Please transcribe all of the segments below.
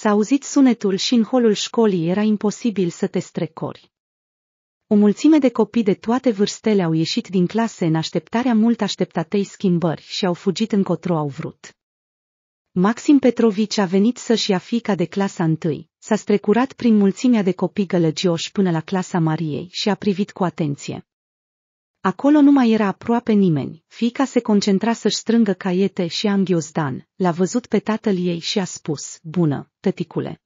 S-a auzit sunetul și în holul școlii era imposibil să te strecori. O mulțime de copii de toate vârstele au ieșit din clase în așteptarea mult așteptatei schimbări și au fugit încotro au vrut. Maxim Petrovici a venit să-și ia fica de clasa întâi, s-a strecurat prin mulțimea de copii gălăgioși până la clasa Mariei și a privit cu atenție. Acolo nu mai era aproape nimeni. Fica se concentra să-și strângă caiete și anghiozdan. L-a văzut pe tatăl ei și a spus, bună, tăticule.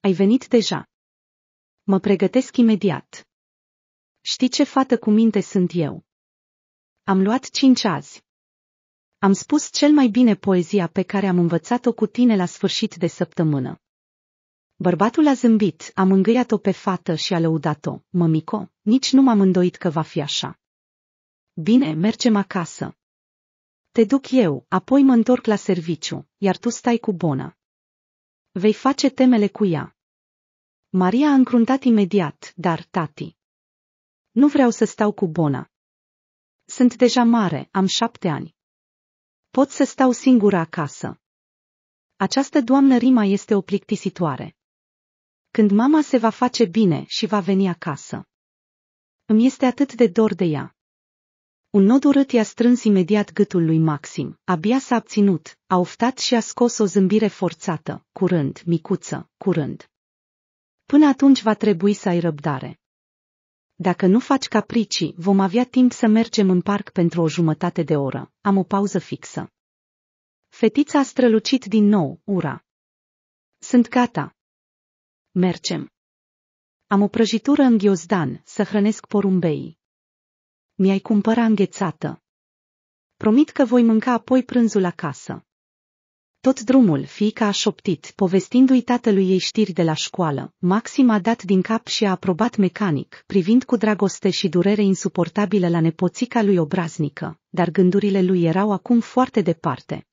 Ai venit deja. Mă pregătesc imediat. Știi ce fată cu minte sunt eu? Am luat cinci azi. Am spus cel mai bine poezia pe care am învățat-o cu tine la sfârșit de săptămână. Bărbatul a zâmbit, a mângâiat-o pe fată și a lăudat-o. Mămico, nici nu m-am îndoit că va fi așa. Bine, mergem acasă. Te duc eu, apoi mă întorc la serviciu, iar tu stai cu Bona. Vei face temele cu ea. Maria a încruntat imediat, dar, tati. Nu vreau să stau cu Bona. Sunt deja mare, am șapte ani. Pot să stau singură acasă. Această doamnă Rima este o plictisitoare. Când mama se va face bine și va veni acasă. Îmi este atât de dor de ea. Un nod urât i-a strâns imediat gâtul lui Maxim. Abia s-a abținut, a oftat și a scos o zâmbire forțată. Curând, micuță, curând. Până atunci va trebui să ai răbdare. Dacă nu faci capricii, vom avea timp să mergem în parc pentru o jumătate de oră. Am o pauză fixă. Fetița a strălucit din nou, ura. Sunt gata. Mergem. Am o prăjitură în ghiozdan, să hrănesc porumbeii mi-ai cumpăra înghețată. Promit că voi mânca apoi prânzul acasă. Tot drumul, fiica a șoptit, povestindu-i tatălui ei știri de la școală. Maxim a dat din cap și a aprobat mecanic, privind cu dragoste și durere insuportabilă la nepoțica lui obraznică, dar gândurile lui erau acum foarte departe.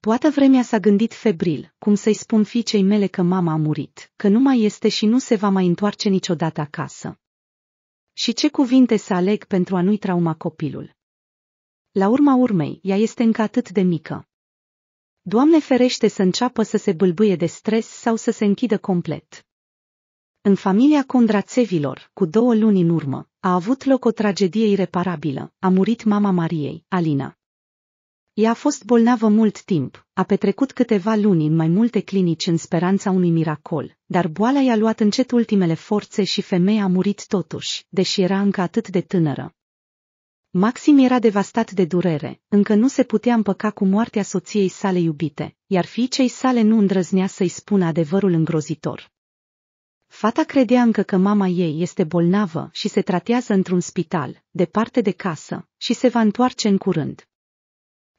Toată vremea s-a gândit febril, cum să-i spun fiicei mele că mama a murit, că nu mai este și nu se va mai întoarce niciodată acasă. Și ce cuvinte să aleg pentru a nu-i trauma copilul? La urma urmei, ea este încă atât de mică. Doamne ferește să înceapă să se bâlbâie de stres sau să se închidă complet. În familia Condrațevilor, cu două luni în urmă, a avut loc o tragedie ireparabilă, a murit mama Mariei, Alina. Ea a fost bolnavă mult timp, a petrecut câteva luni în mai multe clinici în speranța unui miracol, dar boala i-a luat încet ultimele forțe și femeia a murit totuși, deși era încă atât de tânără. Maxim era devastat de durere, încă nu se putea împăca cu moartea soției sale iubite, iar fiicei sale nu îndrăznea să-i spună adevărul îngrozitor. Fata credea încă că mama ei este bolnavă și se tratează într-un spital, departe de casă, și se va întoarce în curând.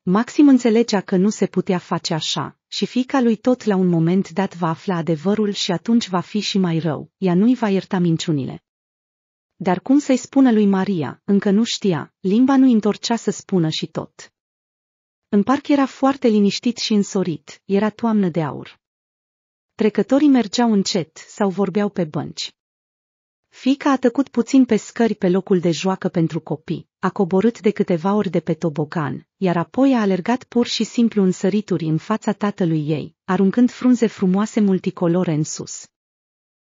Maxim înțelegea că nu se putea face așa, și fica lui tot la un moment dat va afla adevărul și atunci va fi și mai rău, ea nu-i va ierta minciunile. Dar cum să-i spună lui Maria, încă nu știa, limba nu întorcea să spună și tot. În parc era foarte liniștit și însorit, era toamnă de aur. Trecătorii mergeau încet sau vorbeau pe bănci. Fica a tăcut puțin pe scări pe locul de joacă pentru copii, a coborât de câteva ori de pe tobogan, iar apoi a alergat pur și simplu în sărituri în fața tatălui ei, aruncând frunze frumoase multicolore în sus.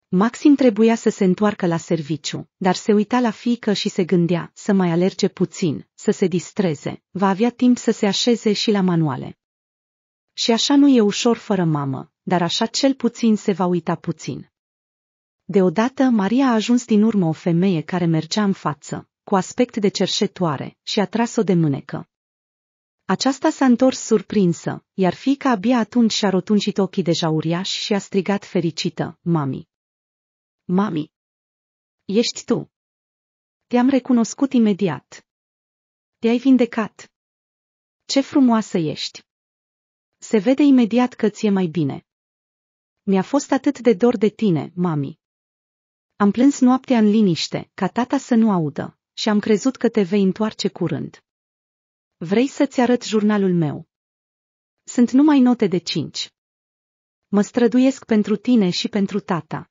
Maxim trebuia să se întoarcă la serviciu, dar se uita la fiică și se gândea să mai alerge puțin, să se distreze, va avea timp să se așeze și la manuale. Și așa nu e ușor fără mamă, dar așa cel puțin se va uita puțin. Deodată Maria a ajuns din urmă o femeie care mergea în față, cu aspect de cerșetoare, și a tras-o de mânecă. Aceasta s-a întors surprinsă, iar fiica abia atunci și-a rotunjit ochii deja uriași și a strigat fericită, mami. Mami! Ești tu! Te-am recunoscut imediat. Te-ai vindecat. Ce frumoasă ești! Se vede imediat că ți-e mai bine. Mi-a fost atât de dor de tine, mami. Am plâns noaptea în liniște, ca tata să nu audă, și am crezut că te vei întoarce curând. Vrei să-ți arăt jurnalul meu? Sunt numai note de cinci. Mă străduiesc pentru tine și pentru tata.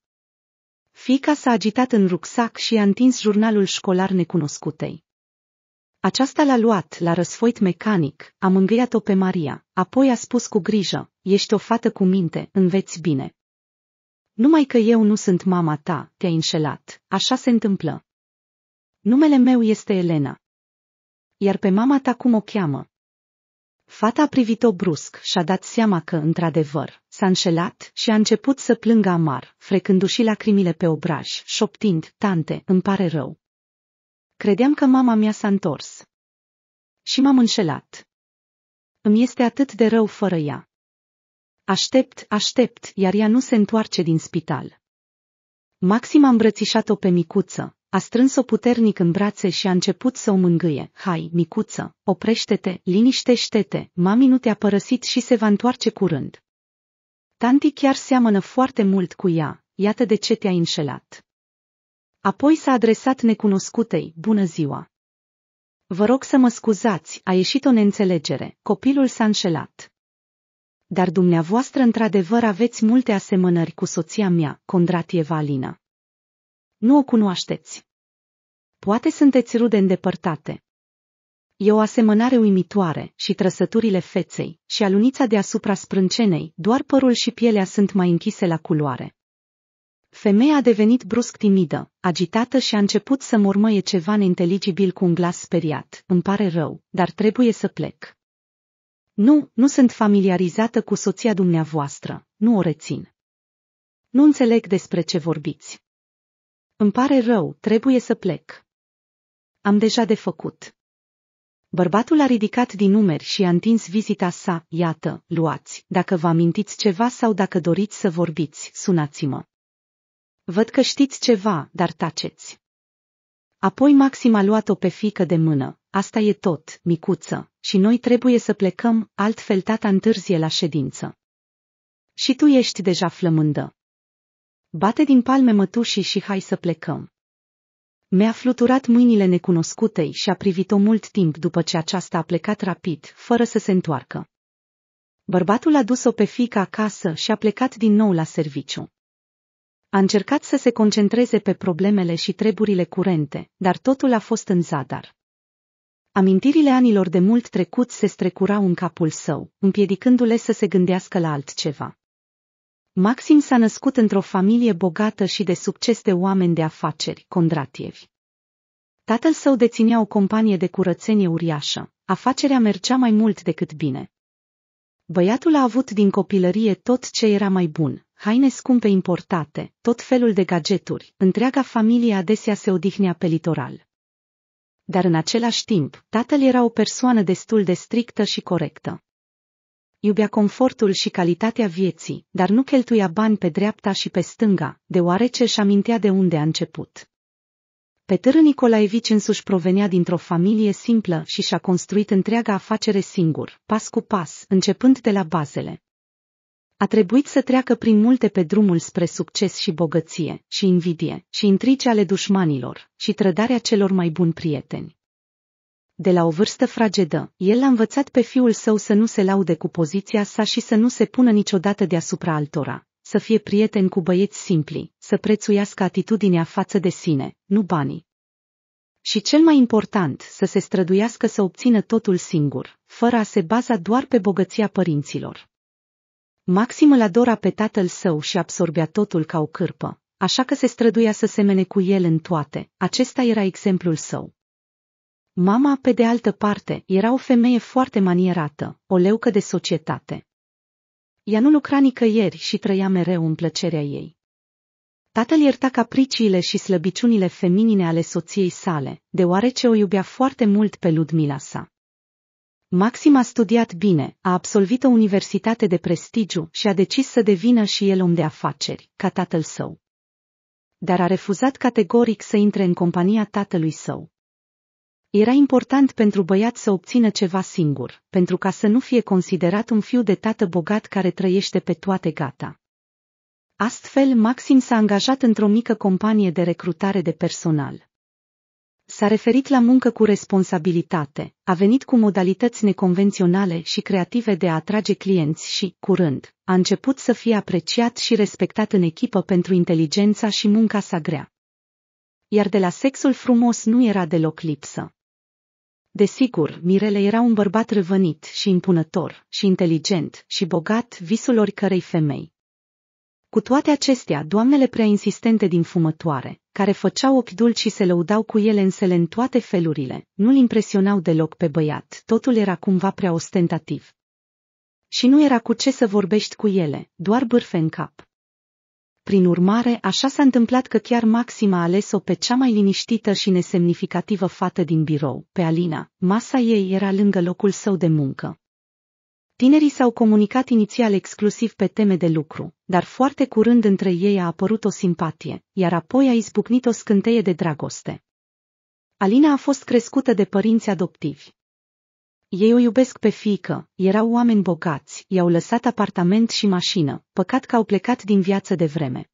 Fica s-a agitat în rucsac și a întins jurnalul școlar necunoscutei. Aceasta l-a luat, l-a răsfoit mecanic, a mângâiat-o pe Maria, apoi a spus cu grijă, ești o fată cu minte, înveți bine. Numai că eu nu sunt mama ta, te-ai înșelat, așa se întâmplă. Numele meu este Elena. Iar pe mama ta cum o cheamă? Fata a privit-o brusc și a dat seama că, într-adevăr, s-a înșelat și a început să plângă amar, frecându-și lacrimile pe obraj, șoptind, tante, îmi pare rău. Credeam că mama mea s-a întors. Și m-am înșelat. Îmi este atât de rău fără ea. Aștept, aștept, iar ea nu se întoarce din spital. Maxim a îmbrățișat-o pe micuță, a strâns-o puternic în brațe și a început să o mângâie. Hai, micuță, oprește-te, liniștește-te, mami nu te-a părăsit și se va întoarce curând. Tanti chiar seamănă foarte mult cu ea, iată de ce te-a înșelat. Apoi s-a adresat necunoscutei, bună ziua. Vă rog să mă scuzați, a ieșit o neînțelegere, copilul s-a înșelat. Dar dumneavoastră într-adevăr aveți multe asemănări cu soția mea, Condratie Valina. Nu o cunoașteți. Poate sunteți rude îndepărtate. E o asemănare uimitoare și trăsăturile feței și alunița deasupra sprâncenei, doar părul și pielea sunt mai închise la culoare. Femeia a devenit brusc timidă, agitată și a început să mormăie ceva neinteligibil cu un glas speriat. Îmi pare rău, dar trebuie să plec. Nu, nu sunt familiarizată cu soția dumneavoastră, nu o rețin. Nu înțeleg despre ce vorbiți. Îmi pare rău, trebuie să plec. Am deja de făcut. Bărbatul a ridicat din numeri și a întins vizita sa, iată, luați, dacă vă amintiți ceva sau dacă doriți să vorbiți, sunați-mă. Văd că știți ceva, dar taceți. Apoi Maxim a luat-o pe fică de mână, Asta e tot, micuță, și noi trebuie să plecăm, altfel tata întârzie la ședință. Și tu ești deja flămândă. Bate din palme mătușii și hai să plecăm. Mi-a fluturat mâinile necunoscutei și a privit-o mult timp după ce aceasta a plecat rapid, fără să se întoarcă. Bărbatul a dus-o pe fica acasă și a plecat din nou la serviciu. A încercat să se concentreze pe problemele și treburile curente, dar totul a fost în zadar. Amintirile anilor de mult trecut se strecurau în capul său, împiedicându-le să se gândească la altceva. Maxim s-a născut într-o familie bogată și de succes de oameni de afaceri, Condratievi. Tatăl său deținea o companie de curățenie uriașă, afacerea mergea mai mult decât bine. Băiatul a avut din copilărie tot ce era mai bun, haine scumpe importate, tot felul de gadgeturi, întreaga familie adesea se odihnea pe litoral dar în același timp, tatăl era o persoană destul de strictă și corectă. Iubea confortul și calitatea vieții, dar nu cheltuia bani pe dreapta și pe stânga, deoarece își amintea de unde a început. Petr Nicolaevici însuși provenea dintr-o familie simplă și și-a construit întreaga afacere singur, pas cu pas, începând de la bazele. A trebuit să treacă prin multe pe drumul spre succes și bogăție, și invidie, și intrigi ale dușmanilor, și trădarea celor mai buni prieteni. De la o vârstă fragedă, el a învățat pe fiul său să nu se laude cu poziția sa și să nu se pună niciodată deasupra altora, să fie prieten cu băieți simpli, să prețuiască atitudinea față de sine, nu banii. Și cel mai important, să se străduiască să obțină totul singur, fără a se baza doar pe bogăția părinților. Maxim îl adora pe tatăl său și absorbea totul ca o cârpă, așa că se străduia să semene cu el în toate, acesta era exemplul său. Mama, pe de altă parte, era o femeie foarte manierată, o leucă de societate. Ea nu lucra nicăieri și trăia mereu în plăcerea ei. Tatăl ierta capriciile și slăbiciunile feminine ale soției sale, deoarece o iubea foarte mult pe Ludmila sa. Maxim a studiat bine, a absolvit o universitate de prestigiu și a decis să devină și el om de afaceri, ca tatăl său. Dar a refuzat categoric să intre în compania tatălui său. Era important pentru băiat să obțină ceva singur, pentru ca să nu fie considerat un fiu de tată bogat care trăiește pe toate gata. Astfel, Maxim s-a angajat într-o mică companie de recrutare de personal. S-a referit la muncă cu responsabilitate, a venit cu modalități neconvenționale și creative de a atrage clienți și, curând, a început să fie apreciat și respectat în echipă pentru inteligența și munca sa grea. Iar de la sexul frumos nu era deloc lipsă. Desigur, Mirele era un bărbat răvănit și impunător, și inteligent, și bogat, visul oricărei femei. Cu toate acestea, doamnele prea insistente din fumătoare, care făceau ochi dulci și se lăudau cu ele însele în toate felurile, nu-l impresionau deloc pe băiat, totul era cumva prea ostentativ. Și nu era cu ce să vorbești cu ele, doar bârfe în cap. Prin urmare, așa s-a întâmplat că chiar Maxim a ales-o pe cea mai liniștită și nesemnificativă fată din birou, pe Alina. Masa ei era lângă locul său de muncă, Tinerii s-au comunicat inițial exclusiv pe teme de lucru, dar foarte curând între ei a apărut o simpatie, iar apoi a izbucnit o scânteie de dragoste. Alina a fost crescută de părinți adoptivi. Ei o iubesc pe fiică, erau oameni bogați, i-au lăsat apartament și mașină, păcat că au plecat din viață de vreme.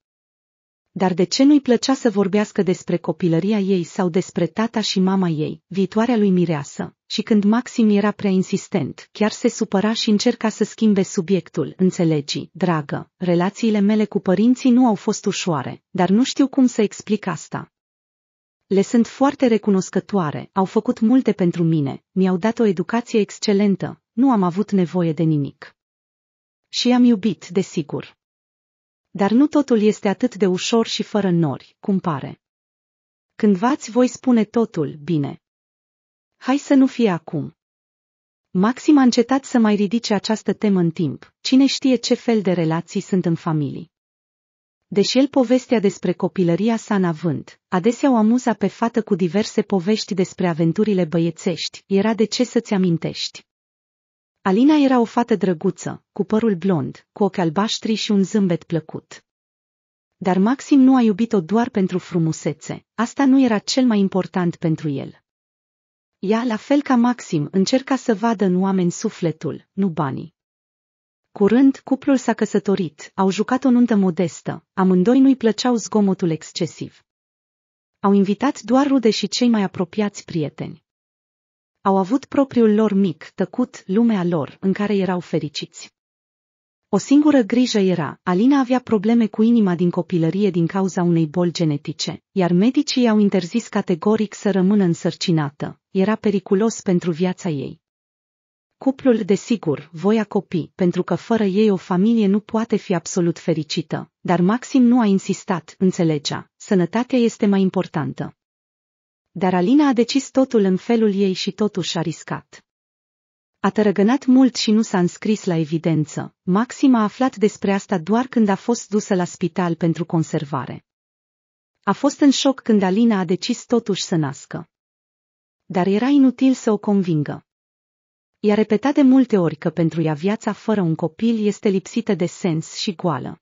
Dar de ce nu-i plăcea să vorbească despre copilăria ei sau despre tata și mama ei, viitoarea lui Mireasă? Și când Maxim era prea insistent, chiar se supăra și încerca să schimbe subiectul, înțelegi, dragă, relațiile mele cu părinții nu au fost ușoare, dar nu știu cum să explic asta. Le sunt foarte recunoscătoare, au făcut multe pentru mine, mi-au dat o educație excelentă, nu am avut nevoie de nimic. Și am iubit, desigur. Dar nu totul este atât de ușor și fără nori, cum pare. Când v voi spune totul, bine. Hai să nu fie acum. Maxim a încetat să mai ridice această temă în timp, cine știe ce fel de relații sunt în familii. Deși el povestea despre copilăria sa în avânt, adesea o amuza pe fată cu diverse povești despre aventurile băiețești, era de ce să-ți amintești. Alina era o fată drăguță, cu părul blond, cu ochi albaștri și un zâmbet plăcut. Dar Maxim nu a iubit-o doar pentru frumusețe, asta nu era cel mai important pentru el. Ea, la fel ca Maxim, încerca să vadă în oameni sufletul, nu banii. Curând, cuplul s-a căsătorit, au jucat o nuntă modestă, amândoi nu-i plăceau zgomotul excesiv. Au invitat doar rude și cei mai apropiați prieteni. Au avut propriul lor mic, tăcut, lumea lor, în care erau fericiți. O singură grijă era, Alina avea probleme cu inima din copilărie din cauza unei boli genetice, iar medicii i-au interzis categoric să rămână însărcinată, era periculos pentru viața ei. Cuplul, desigur, voia copii, pentru că fără ei o familie nu poate fi absolut fericită, dar Maxim nu a insistat, înțelegea, sănătatea este mai importantă. Dar Alina a decis totul în felul ei și totuși a riscat. A tărăgănat mult și nu s-a înscris la evidență. Maxim a aflat despre asta doar când a fost dusă la spital pentru conservare. A fost în șoc când Alina a decis totuși să nască. Dar era inutil să o convingă. I-a repetat de multe ori că pentru ea viața fără un copil este lipsită de sens și goală.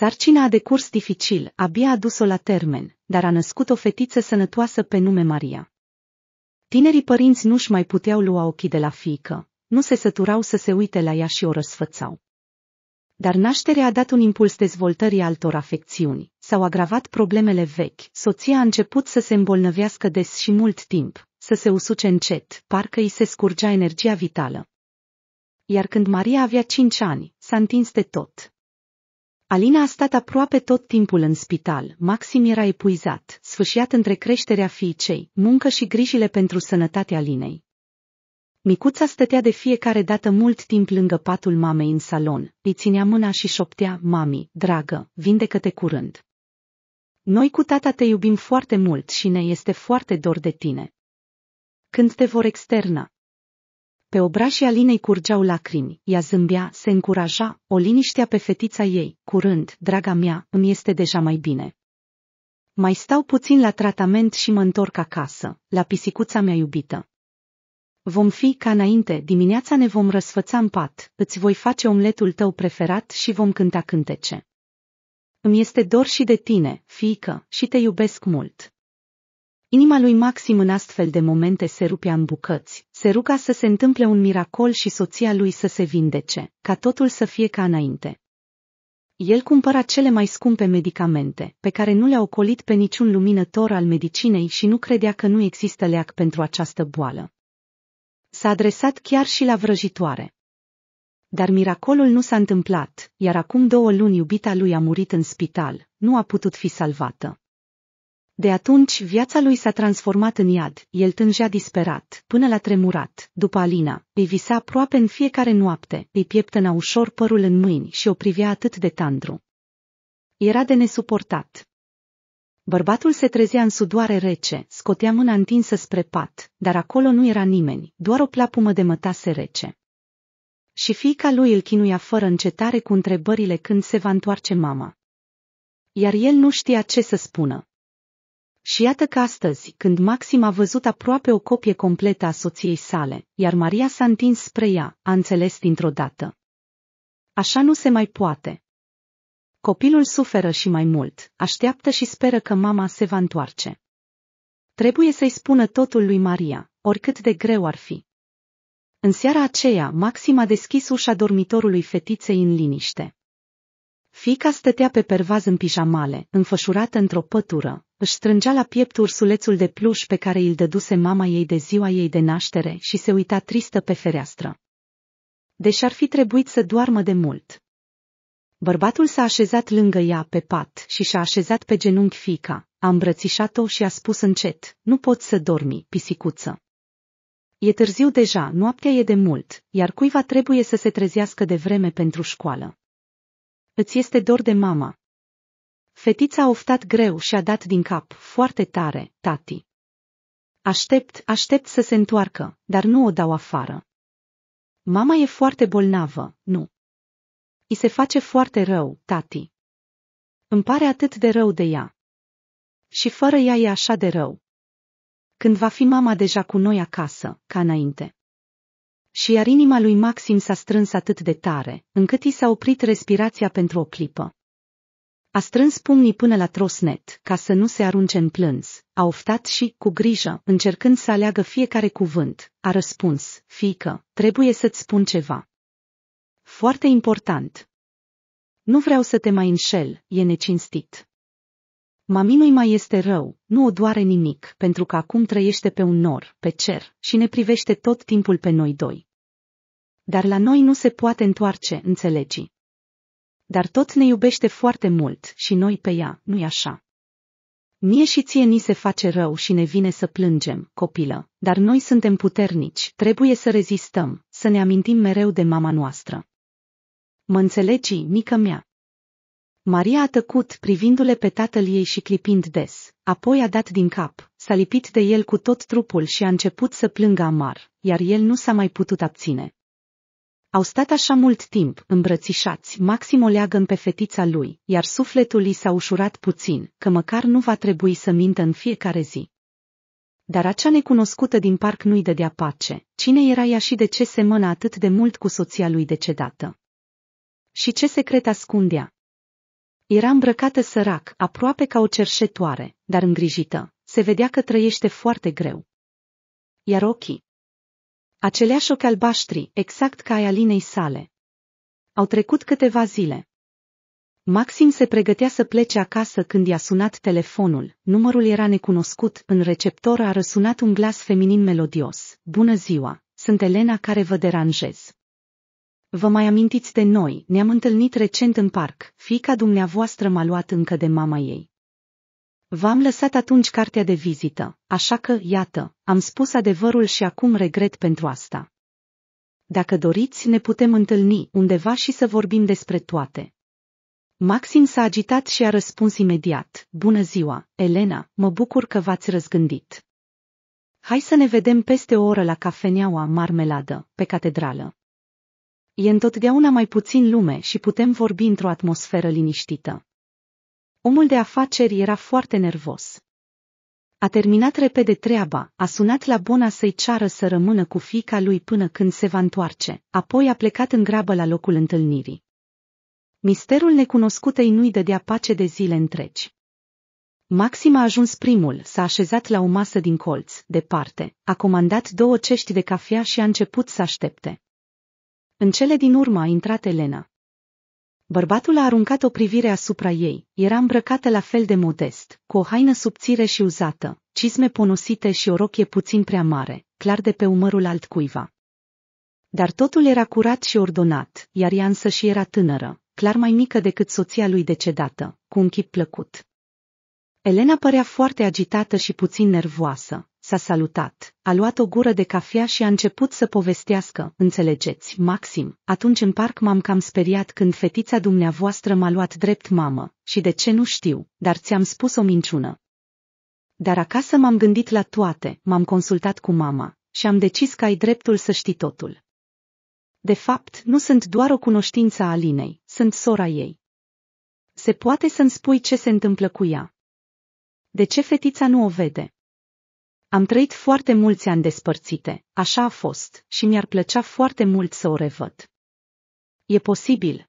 Sarcina a decurs dificil, abia a dus-o la termen, dar a născut o fetiță sănătoasă pe nume Maria. Tinerii părinți nu-și mai puteau lua ochii de la fiică, nu se săturau să se uite la ea și o răsfățau. Dar nașterea a dat un impuls dezvoltării altor afecțiuni, s-au agravat problemele vechi, soția a început să se îmbolnăvească des și mult timp, să se usuce încet, parcă îi se scurgea energia vitală. Iar când Maria avea cinci ani, s-a întins de tot, Alina a stat aproape tot timpul în spital, Maxim era epuizat, sfâșiat între creșterea fiicei, muncă și grijile pentru sănătatea Alinei. Micuța stătea de fiecare dată mult timp lângă patul mamei în salon, îi ținea mâna și șoptea, mami, dragă, vindecă-te curând. Noi cu tata te iubim foarte mult și ne este foarte dor de tine. Când te vor externa, pe obrașii Alinei curgeau lacrimi, ea zâmbea, se încuraja, o liniștea pe fetița ei, curând, draga mea, îmi este deja mai bine. Mai stau puțin la tratament și mă întorc acasă, la pisicuța mea iubită. Vom fi ca înainte, dimineața ne vom răsfăța în pat, îți voi face omletul tău preferat și vom cânta cântece. Îmi este dor și de tine, fiică, și te iubesc mult. Inima lui Maxim în astfel de momente se rupea în bucăți, se ruga să se întâmple un miracol și soția lui să se vindece, ca totul să fie ca înainte. El cumpăra cele mai scumpe medicamente, pe care nu le-a ocolit pe niciun luminător al medicinei și nu credea că nu există leac pentru această boală. S-a adresat chiar și la vrăjitoare. Dar miracolul nu s-a întâmplat, iar acum două luni iubita lui a murit în spital, nu a putut fi salvată. De atunci, viața lui s-a transformat în iad, el tângea disperat, până la tremurat, după Alina, îi visa aproape în fiecare noapte, îi pieptăna ușor părul în mâini și o privea atât de tandru. Era de nesuportat. Bărbatul se trezea în sudoare rece, scotea mâna întinsă spre pat, dar acolo nu era nimeni, doar o plapumă de mătase rece. Și fiica lui îl chinuia fără încetare cu întrebările când se va întoarce mama. Iar el nu știa ce să spună. Și iată că astăzi, când Maxim a văzut aproape o copie completă a soției sale, iar Maria s-a întins spre ea, a înțeles dintr-o dată. Așa nu se mai poate. Copilul suferă și mai mult, așteaptă și speră că mama se va întoarce. Trebuie să-i spună totul lui Maria, oricât de greu ar fi. În seara aceea, Maxim a deschis ușa dormitorului fetiței în liniște. Fica stătea pe pervaz în pijamale, înfășurată într-o pătură, își strângea la piept ursulețul de pluș pe care îl dăduse mama ei de ziua ei de naștere și se uita tristă pe fereastră. Deși ar fi trebuit să doarmă de mult. Bărbatul s-a așezat lângă ea pe pat și și-a așezat pe genunchi fica, a îmbrățișat-o și a spus încet, nu poți să dormi, pisicuță. E târziu deja, noaptea e de mult, iar cuiva trebuie să se trezească de vreme pentru școală. Îți este dor de mama. Fetița a oftat greu și a dat din cap, foarte tare, tati. Aștept, aștept să se întoarcă, dar nu o dau afară. Mama e foarte bolnavă, nu. I se face foarte rău, tati. Îmi pare atât de rău de ea. Și fără ea e așa de rău. Când va fi mama deja cu noi acasă, ca înainte și iar inima lui Maxim s-a strâns atât de tare, încât i s-a oprit respirația pentru o clipă. A strâns pumnii până la trosnet, ca să nu se arunce în plâns, a oftat și, cu grijă, încercând să aleagă fiecare cuvânt, a răspuns, fică, trebuie să-ți spun ceva. Foarte important. Nu vreau să te mai înșel, e necinstit. Mami nu-i mai este rău, nu o doare nimic, pentru că acum trăiește pe un nor, pe cer, și ne privește tot timpul pe noi doi dar la noi nu se poate întoarce, înțelegi. Dar tot ne iubește foarte mult și noi pe ea, nu-i așa? Mie și ție ni se face rău și ne vine să plângem, copilă, dar noi suntem puternici, trebuie să rezistăm, să ne amintim mereu de mama noastră. Mă înțelegi, mică mea? Maria a tăcut, privindu-le pe tatăl ei și clipind des, apoi a dat din cap, s-a lipit de el cu tot trupul și a început să plângă amar, iar el nu s-a mai putut abține. Au stat așa mult timp, îmbrățișați, Maxim o leagă pe fetița lui, iar sufletul i s-a ușurat puțin, că măcar nu va trebui să mintă în fiecare zi. Dar acea necunoscută din parc nu-i dădea pace, cine era ea și de ce semănă atât de mult cu soția lui decedată. Și ce secret ascundea? Era îmbrăcată sărac, aproape ca o cerșetoare, dar îngrijită, se vedea că trăiește foarte greu. Iar ochii, Aceleași ochi albaștri, exact ca ai Alinei sale. Au trecut câteva zile. Maxim se pregătea să plece acasă când i-a sunat telefonul, numărul era necunoscut, în receptor a răsunat un glas feminin melodios. Bună ziua, sunt Elena care vă deranjez. Vă mai amintiți de noi, ne-am întâlnit recent în parc, fica dumneavoastră m-a luat încă de mama ei. V-am lăsat atunci cartea de vizită, așa că, iată, am spus adevărul și acum regret pentru asta. Dacă doriți, ne putem întâlni undeva și să vorbim despre toate. Maxim s-a agitat și a răspuns imediat, Bună ziua, Elena, mă bucur că v-ați răzgândit. Hai să ne vedem peste o oră la cafeneaua Marmeladă, pe catedrală. E întotdeauna mai puțin lume și putem vorbi într-o atmosferă liniștită. Omul de afaceri era foarte nervos. A terminat repede treaba, a sunat la Bona să-i ceară să rămână cu fica lui până când se va întoarce, apoi a plecat în grabă la locul întâlnirii. Misterul necunoscutei nu-i dădea pace de zile întregi. Maxim a ajuns primul, s-a așezat la o masă din colț, departe, a comandat două cești de cafea și a început să aștepte. În cele din urmă a intrat Elena. Bărbatul a aruncat o privire asupra ei, era îmbrăcată la fel de modest, cu o haină subțire și uzată, cizme ponosite și o rochie puțin prea mare, clar de pe umărul altcuiva. Dar totul era curat și ordonat, iar ea însă și era tânără, clar mai mică decât soția lui decedată, cu un chip plăcut. Elena părea foarte agitată și puțin nervoasă, s-a salutat, a luat o gură de cafea și a început să povestească, înțelegeți, Maxim, atunci în parc m-am cam speriat când fetița dumneavoastră m-a luat drept mamă, și de ce nu știu, dar ți-am spus o minciună. Dar acasă m-am gândit la toate, m-am consultat cu mama și am decis că ai dreptul să știi totul. De fapt, nu sunt doar o cunoștință a Alinei, sunt sora ei. Se poate să-mi spui ce se întâmplă cu ea. De ce fetița nu o vede? Am trăit foarte mulți ani despărțite, așa a fost, și mi-ar plăcea foarte mult să o revăd. E posibil.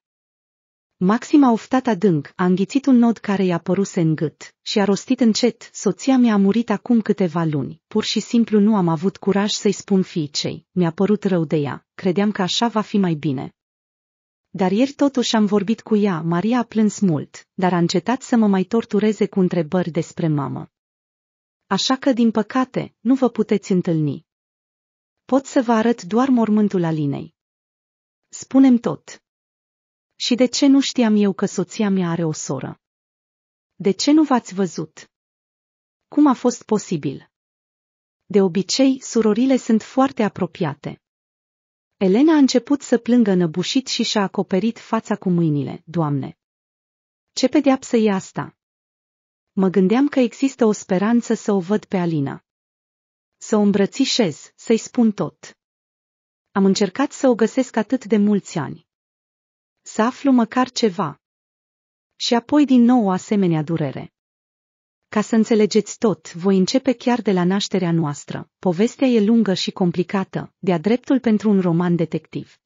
Maxim a oftat adânc, a înghițit un nod care i-a păruse în gât și a rostit încet, soția mea a murit acum câteva luni, pur și simplu nu am avut curaj să-i spun fiicei, mi-a părut rău de ea, credeam că așa va fi mai bine. Dar ieri totuși am vorbit cu ea, Maria a plâns mult, dar a încetat să mă mai tortureze cu întrebări despre mamă așa că, din păcate, nu vă puteți întâlni. Pot să vă arăt doar mormântul Alinei. Spunem tot. Și de ce nu știam eu că soția mea are o soră? De ce nu v-ați văzut? Cum a fost posibil? De obicei, surorile sunt foarte apropiate. Elena a început să plângă năbușit și și-a acoperit fața cu mâinile, Doamne. Ce pedeapsă e asta? mă gândeam că există o speranță să o văd pe Alina. Să o îmbrățișez, să-i spun tot. Am încercat să o găsesc atât de mulți ani. Să aflu măcar ceva. Și apoi din nou o asemenea durere. Ca să înțelegeți tot, voi începe chiar de la nașterea noastră. Povestea e lungă și complicată, de-a dreptul pentru un roman detectiv.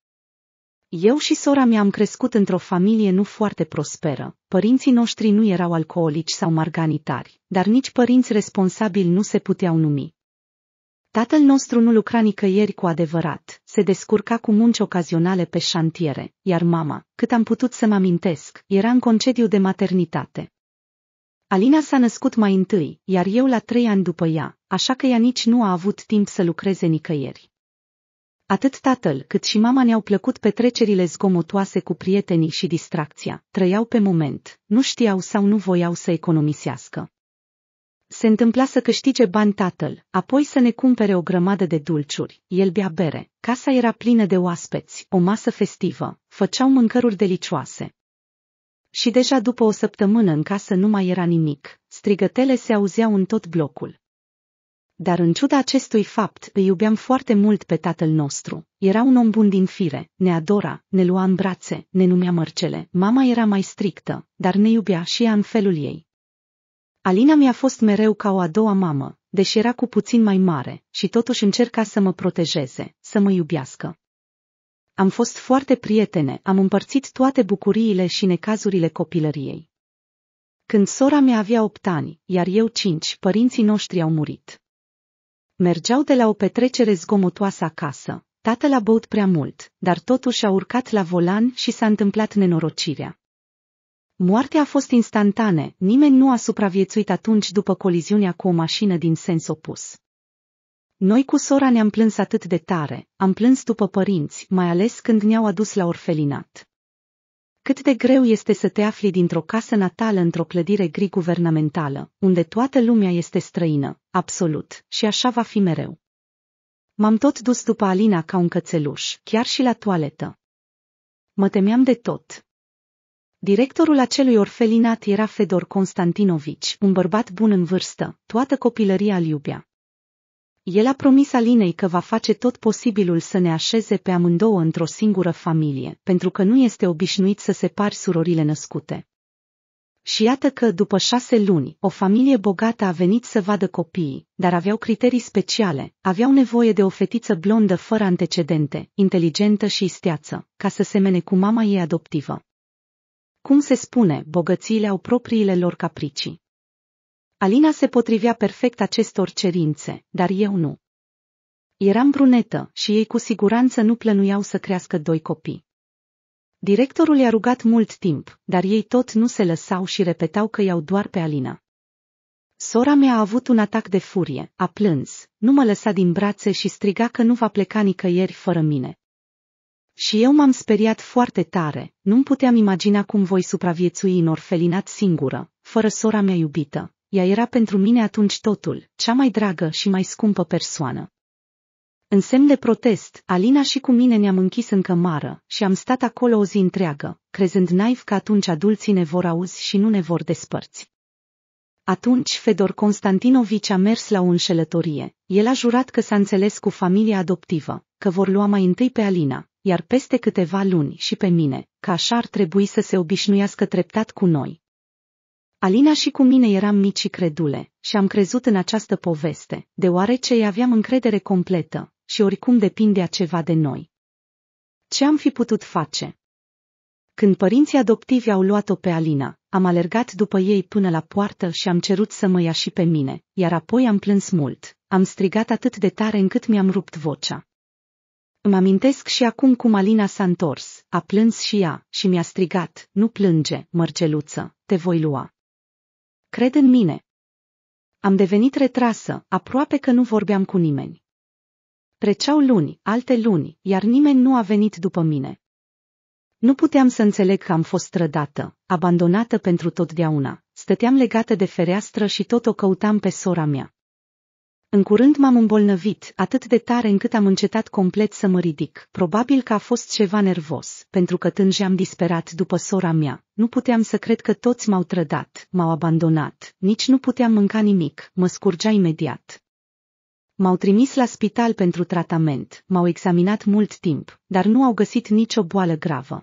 Eu și sora mea am crescut într-o familie nu foarte prosperă. Părinții noștri nu erau alcoolici sau marganitari, dar nici părinți responsabili nu se puteau numi. Tatăl nostru nu lucra nicăieri cu adevărat, se descurca cu munci ocazionale pe șantiere, iar mama, cât am putut să-mi amintesc, era în concediu de maternitate. Alina s-a născut mai întâi, iar eu la trei ani după ea, așa că ea nici nu a avut timp să lucreze nicăieri. Atât tatăl cât și mama ne-au plăcut petrecerile zgomotoase cu prietenii și distracția, trăiau pe moment, nu știau sau nu voiau să economisească. Se întâmpla să câștige bani tatăl, apoi să ne cumpere o grămadă de dulciuri, el bea bere, casa era plină de oaspeți, o masă festivă, făceau mâncăruri delicioase. Și deja după o săptămână în casă nu mai era nimic, strigătele se auzeau în tot blocul. Dar în ciuda acestui fapt îi iubeam foarte mult pe tatăl nostru. Era un om bun din fire, ne adora, ne lua în brațe, ne numea mărcele. Mama era mai strictă, dar ne iubea și ea în felul ei. Alina mi-a fost mereu ca o a doua mamă, deși era cu puțin mai mare, și totuși încerca să mă protejeze, să mă iubească. Am fost foarte prietene, am împărțit toate bucuriile și necazurile copilăriei. Când sora mea avea opt ani, iar eu cinci, părinții noștri au murit. Mergeau de la o petrecere zgomotoasă acasă. Tatăl a băut prea mult, dar totuși a urcat la volan și s-a întâmplat nenorocirea. Moartea a fost instantane, nimeni nu a supraviețuit atunci după coliziunea cu o mașină din sens opus. Noi cu sora ne-am plâns atât de tare, am plâns după părinți, mai ales când ne-au adus la orfelinat. Cât de greu este să te afli dintr-o casă natală într-o clădire gri guvernamentală, unde toată lumea este străină, Absolut, și așa va fi mereu. M-am tot dus după Alina ca un cățeluș, chiar și la toaletă. Mă temeam de tot. Directorul acelui orfelinat era Fedor Constantinovici, un bărbat bun în vârstă, toată copilăria îl iubea. El a promis Alinei că va face tot posibilul să ne așeze pe amândouă într-o singură familie, pentru că nu este obișnuit să separi surorile născute. Și iată că, după șase luni, o familie bogată a venit să vadă copiii, dar aveau criterii speciale, aveau nevoie de o fetiță blondă fără antecedente, inteligentă și isteață, ca să semene cu mama ei adoptivă. Cum se spune, bogățiile au propriile lor capricii. Alina se potrivea perfect acestor cerințe, dar eu nu. Eram brunetă și ei cu siguranță nu plănuiau să crească doi copii. Directorul i-a rugat mult timp, dar ei tot nu se lăsau și repetau că iau doar pe Alina. Sora mea a avut un atac de furie, a plâns, nu mă lăsa din brațe și striga că nu va pleca nicăieri fără mine. Și eu m-am speriat foarte tare, nu-mi puteam imagina cum voi supraviețui în orfelinat singură, fără sora mea iubită. Ea era pentru mine atunci totul, cea mai dragă și mai scumpă persoană. În semn de protest, Alina și cu mine ne-am închis în cămară și am stat acolo o zi întreagă, crezând naiv că atunci adulții ne vor auzi și nu ne vor despărți. Atunci Fedor Constantinovici a mers la o înșelătorie. El a jurat că s-a înțeles cu familia adoptivă, că vor lua mai întâi pe Alina, iar peste câteva luni și pe mine, că așa ar trebui să se obișnuiască treptat cu noi. Alina și cu mine eram mici și credule și am crezut în această poveste, deoarece îi aveam încredere completă, și oricum depindea ceva de noi. Ce am fi putut face? Când părinții adoptivi au luat-o pe Alina, am alergat după ei până la poartă și am cerut să mă ia și pe mine, iar apoi am plâns mult, am strigat atât de tare încât mi-am rupt vocea. Îmi amintesc și acum cum Alina s-a întors, a plâns și ea, și mi-a strigat, nu plânge, mărgeluță, te voi lua. Cred în mine. Am devenit retrasă, aproape că nu vorbeam cu nimeni. Treceau luni, alte luni, iar nimeni nu a venit după mine. Nu puteam să înțeleg că am fost strădată, abandonată pentru totdeauna. Stăteam legată de fereastră și tot o căutam pe sora mea. În curând m-am îmbolnăvit, atât de tare încât am încetat complet să mă ridic. Probabil că a fost ceva nervos, pentru că tânjeam disperat după sora mea. Nu puteam să cred că toți m-au trădat, m-au abandonat, nici nu puteam mânca nimic, mă scurgea imediat. M-au trimis la spital pentru tratament, m-au examinat mult timp, dar nu au găsit nicio boală gravă.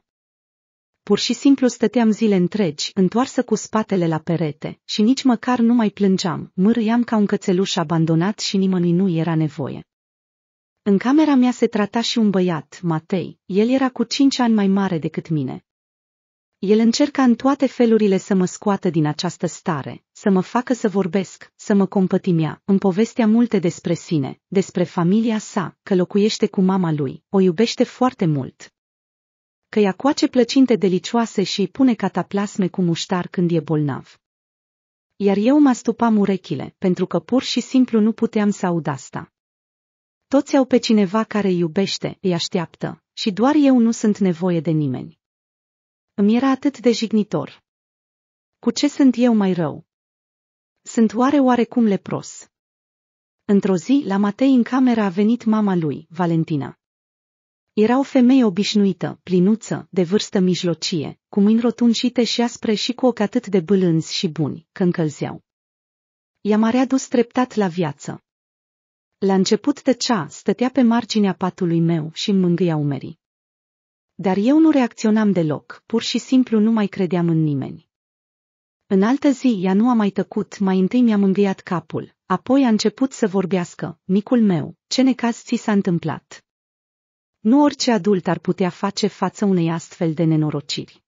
Pur și simplu stăteam zile întregi, întoarsă cu spatele la perete, și nici măcar nu mai plângeam, mârâiam ca un cățeluș abandonat și nimănui nu era nevoie. În camera mea se trata și un băiat, Matei, el era cu cinci ani mai mare decât mine, el încerca în toate felurile să mă scoată din această stare, să mă facă să vorbesc, să mă compătimea, îmi povestea multe despre sine, despre familia sa, că locuiește cu mama lui, o iubește foarte mult. Că ea coace plăcinte delicioase și îi pune cataplasme cu muștar când e bolnav. Iar eu mă stupam urechile, pentru că pur și simplu nu puteam să aud asta. Toți au pe cineva care îi iubește, îi așteaptă, și doar eu nu sunt nevoie de nimeni. Îmi era atât de jignitor. Cu ce sunt eu mai rău? Sunt oare oarecum lepros. Într-o zi, la Matei în cameră a venit mama lui, Valentina. Era o femeie obișnuită, plinuță, de vârstă mijlocie, cu mâini rotunșite și aspre și cu ochi atât de bâlânzi și buni, că încălzeau. i a readus treptat la viață. La început de cea, stătea pe marginea patului meu și mângâia umerii. Dar eu nu reacționam deloc, pur și simplu nu mai credeam în nimeni. În altă zi ea nu a mai tăcut, mai întâi mi-am îngâiat capul, apoi a început să vorbească, micul meu, ce necaz ți s-a întâmplat. Nu orice adult ar putea face față unei astfel de nenorociri.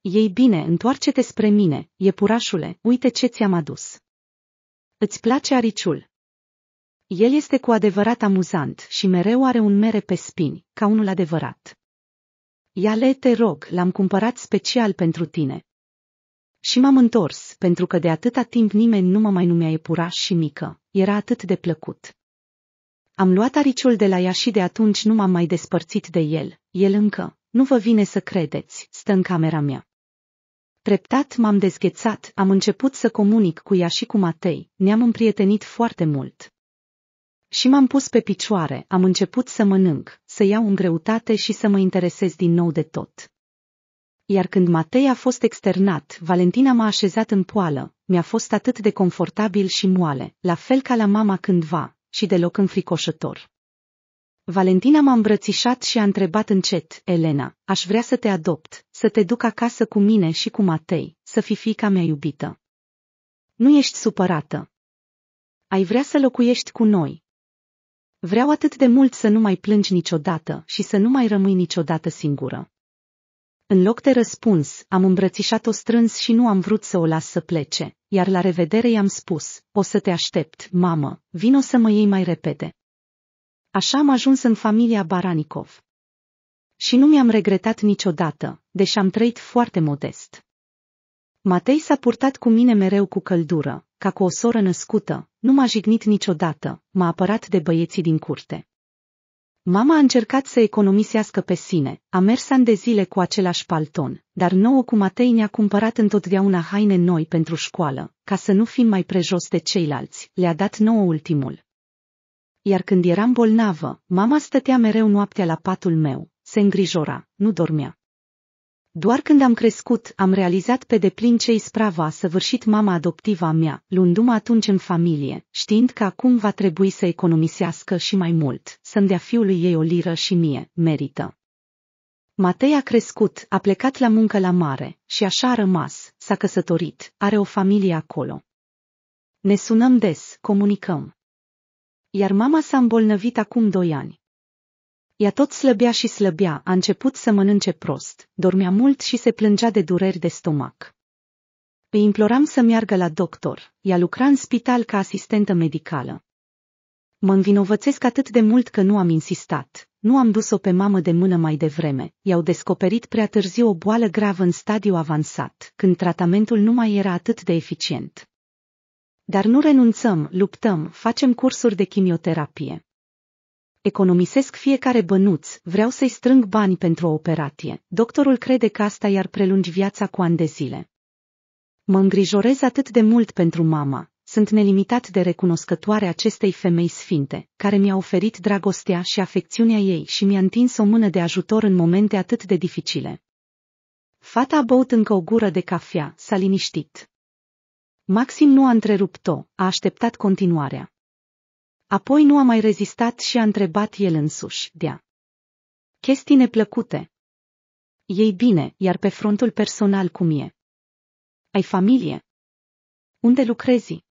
Ei bine, întoarce-te spre mine, iepurașule, uite ce ți-am adus. Îți place ariciul? El este cu adevărat amuzant și mereu are un mere pe spini, ca unul adevărat. Iale, te rog, l-am cumpărat special pentru tine. Și m-am întors, pentru că de atâta timp nimeni nu mă mai numea epura și mică, era atât de plăcut. Am luat ariciul de la ea și de atunci nu m-am mai despărțit de el, el încă, nu vă vine să credeți, stă în camera mea. Treptat m-am dezghețat, am început să comunic cu ea și cu Matei, ne-am împrietenit foarte mult. Și m-am pus pe picioare, am început să mănânc, să iau în greutate și să mă interesez din nou de tot. Iar când Matei a fost externat, Valentina m-a așezat în poală, mi-a fost atât de confortabil și moale, la fel ca la mama cândva, și deloc înfricoșător. Valentina m-a îmbrățișat și a întrebat încet, Elena, aș vrea să te adopt, să te duc acasă cu mine și cu Matei, să fii fica mea iubită. Nu ești supărată. Ai vrea să locuiești cu noi, Vreau atât de mult să nu mai plângi niciodată și să nu mai rămâi niciodată singură. În loc de răspuns, am îmbrățișat-o strâns și nu am vrut să o las să plece, iar la revedere i-am spus, o să te aștept, mamă, vino să mă iei mai repede. Așa am ajuns în familia Baranikov. Și nu mi-am regretat niciodată, deși am trăit foarte modest. Matei s-a purtat cu mine mereu cu căldură, ca cu o soră născută, nu m-a jignit niciodată, m-a apărat de băieții din curte. Mama a încercat să economisească pe sine, a mers ani de zile cu același palton, dar nouă cu Matei ne-a cumpărat întotdeauna haine noi pentru școală, ca să nu fim mai prejos de ceilalți, le-a dat nouă ultimul. Iar când eram bolnavă, mama stătea mereu noaptea la patul meu, se îngrijora, nu dormea. Doar când am crescut, am realizat pe deplin ce isprava a săvârșit mama adoptiva mea, luându-mă atunci în familie, știind că acum va trebui să economisească și mai mult, să-mi dea fiului ei o liră și mie, merită. Matei a crescut, a plecat la muncă la mare și așa a rămas, s-a căsătorit, are o familie acolo. Ne sunăm des, comunicăm. Iar mama s-a îmbolnăvit acum doi ani. Ea tot slăbea și slăbea, a început să mănânce prost, dormea mult și se plângea de dureri de stomac. Îi imploram să meargă la doctor, ea lucra în spital ca asistentă medicală. Mă învinovățesc atât de mult că nu am insistat, nu am dus-o pe mamă de mână mai devreme, i-au descoperit prea târziu o boală gravă în stadiu avansat, când tratamentul nu mai era atât de eficient. Dar nu renunțăm, luptăm, facem cursuri de chimioterapie economisesc fiecare bănuț, vreau să-i strâng bani pentru o operație. Doctorul crede că asta i-ar prelungi viața cu ani de zile. Mă îngrijorez atât de mult pentru mama. Sunt nelimitat de recunoscătoare acestei femei sfinte, care mi-a oferit dragostea și afecțiunea ei și mi-a întins o mână de ajutor în momente atât de dificile. Fata a băut încă o gură de cafea, s-a liniștit. Maxim nu a întrerupt-o, a așteptat continuarea. Apoi nu a mai rezistat și a întrebat el însuși, dea. Chestii neplăcute. Ei bine, iar pe frontul personal cum e? Ai familie? Unde lucrezi?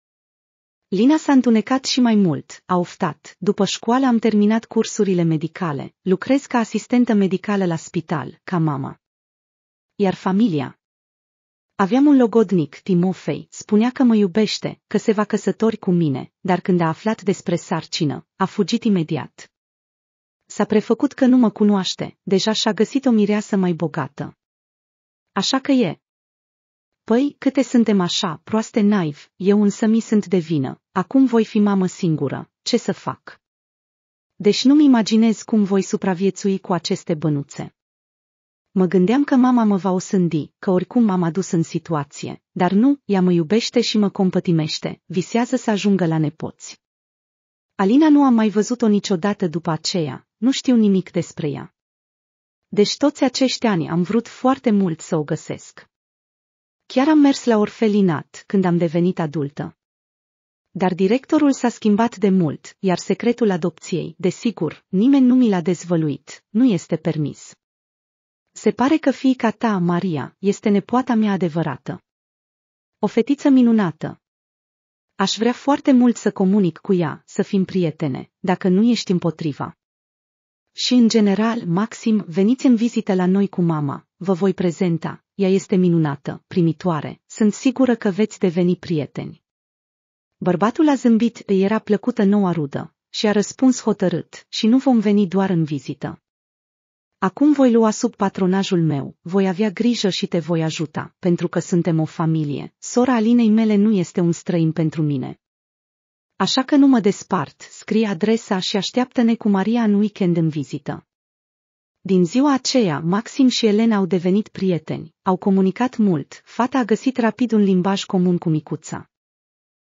Lina s-a întunecat și mai mult, a oftat. După școală am terminat cursurile medicale, lucrez ca asistentă medicală la spital, ca mama. Iar familia? Aveam un logodnic, Timofei, spunea că mă iubește, că se va căsători cu mine, dar când a aflat despre sarcină, a fugit imediat. S-a prefăcut că nu mă cunoaște, deja și-a găsit o mireasă mai bogată. Așa că e. Păi, câte suntem așa, proaste naiv, eu însă mi sunt de vină, acum voi fi mamă singură, ce să fac? Deci nu-mi imaginez cum voi supraviețui cu aceste bănuțe. Mă gândeam că mama mă va osândi, că oricum m-am adus în situație, dar nu, ea mă iubește și mă compătimește, visează să ajungă la nepoți. Alina nu am mai văzut-o niciodată după aceea, nu știu nimic despre ea. Deci toți acești ani am vrut foarte mult să o găsesc. Chiar am mers la orfelinat când am devenit adultă. Dar directorul s-a schimbat de mult, iar secretul adopției, desigur, nimeni nu mi l-a dezvăluit, nu este permis. Se pare că fiica ta, Maria, este nepoata mea adevărată. O fetiță minunată. Aș vrea foarte mult să comunic cu ea, să fim prietene, dacă nu ești împotriva. Și în general, Maxim, veniți în vizită la noi cu mama, vă voi prezenta, ea este minunată, primitoare, sunt sigură că veți deveni prieteni. Bărbatul a zâmbit, îi era plăcută noua rudă, și a răspuns hotărât, și nu vom veni doar în vizită. Acum voi lua sub patronajul meu, voi avea grijă și te voi ajuta, pentru că suntem o familie. Sora Alinei mele nu este un străin pentru mine. Așa că nu mă despart, scrie adresa și așteaptă-ne cu Maria în weekend în vizită. Din ziua aceea, Maxim și Elena au devenit prieteni, au comunicat mult, fata a găsit rapid un limbaj comun cu micuța.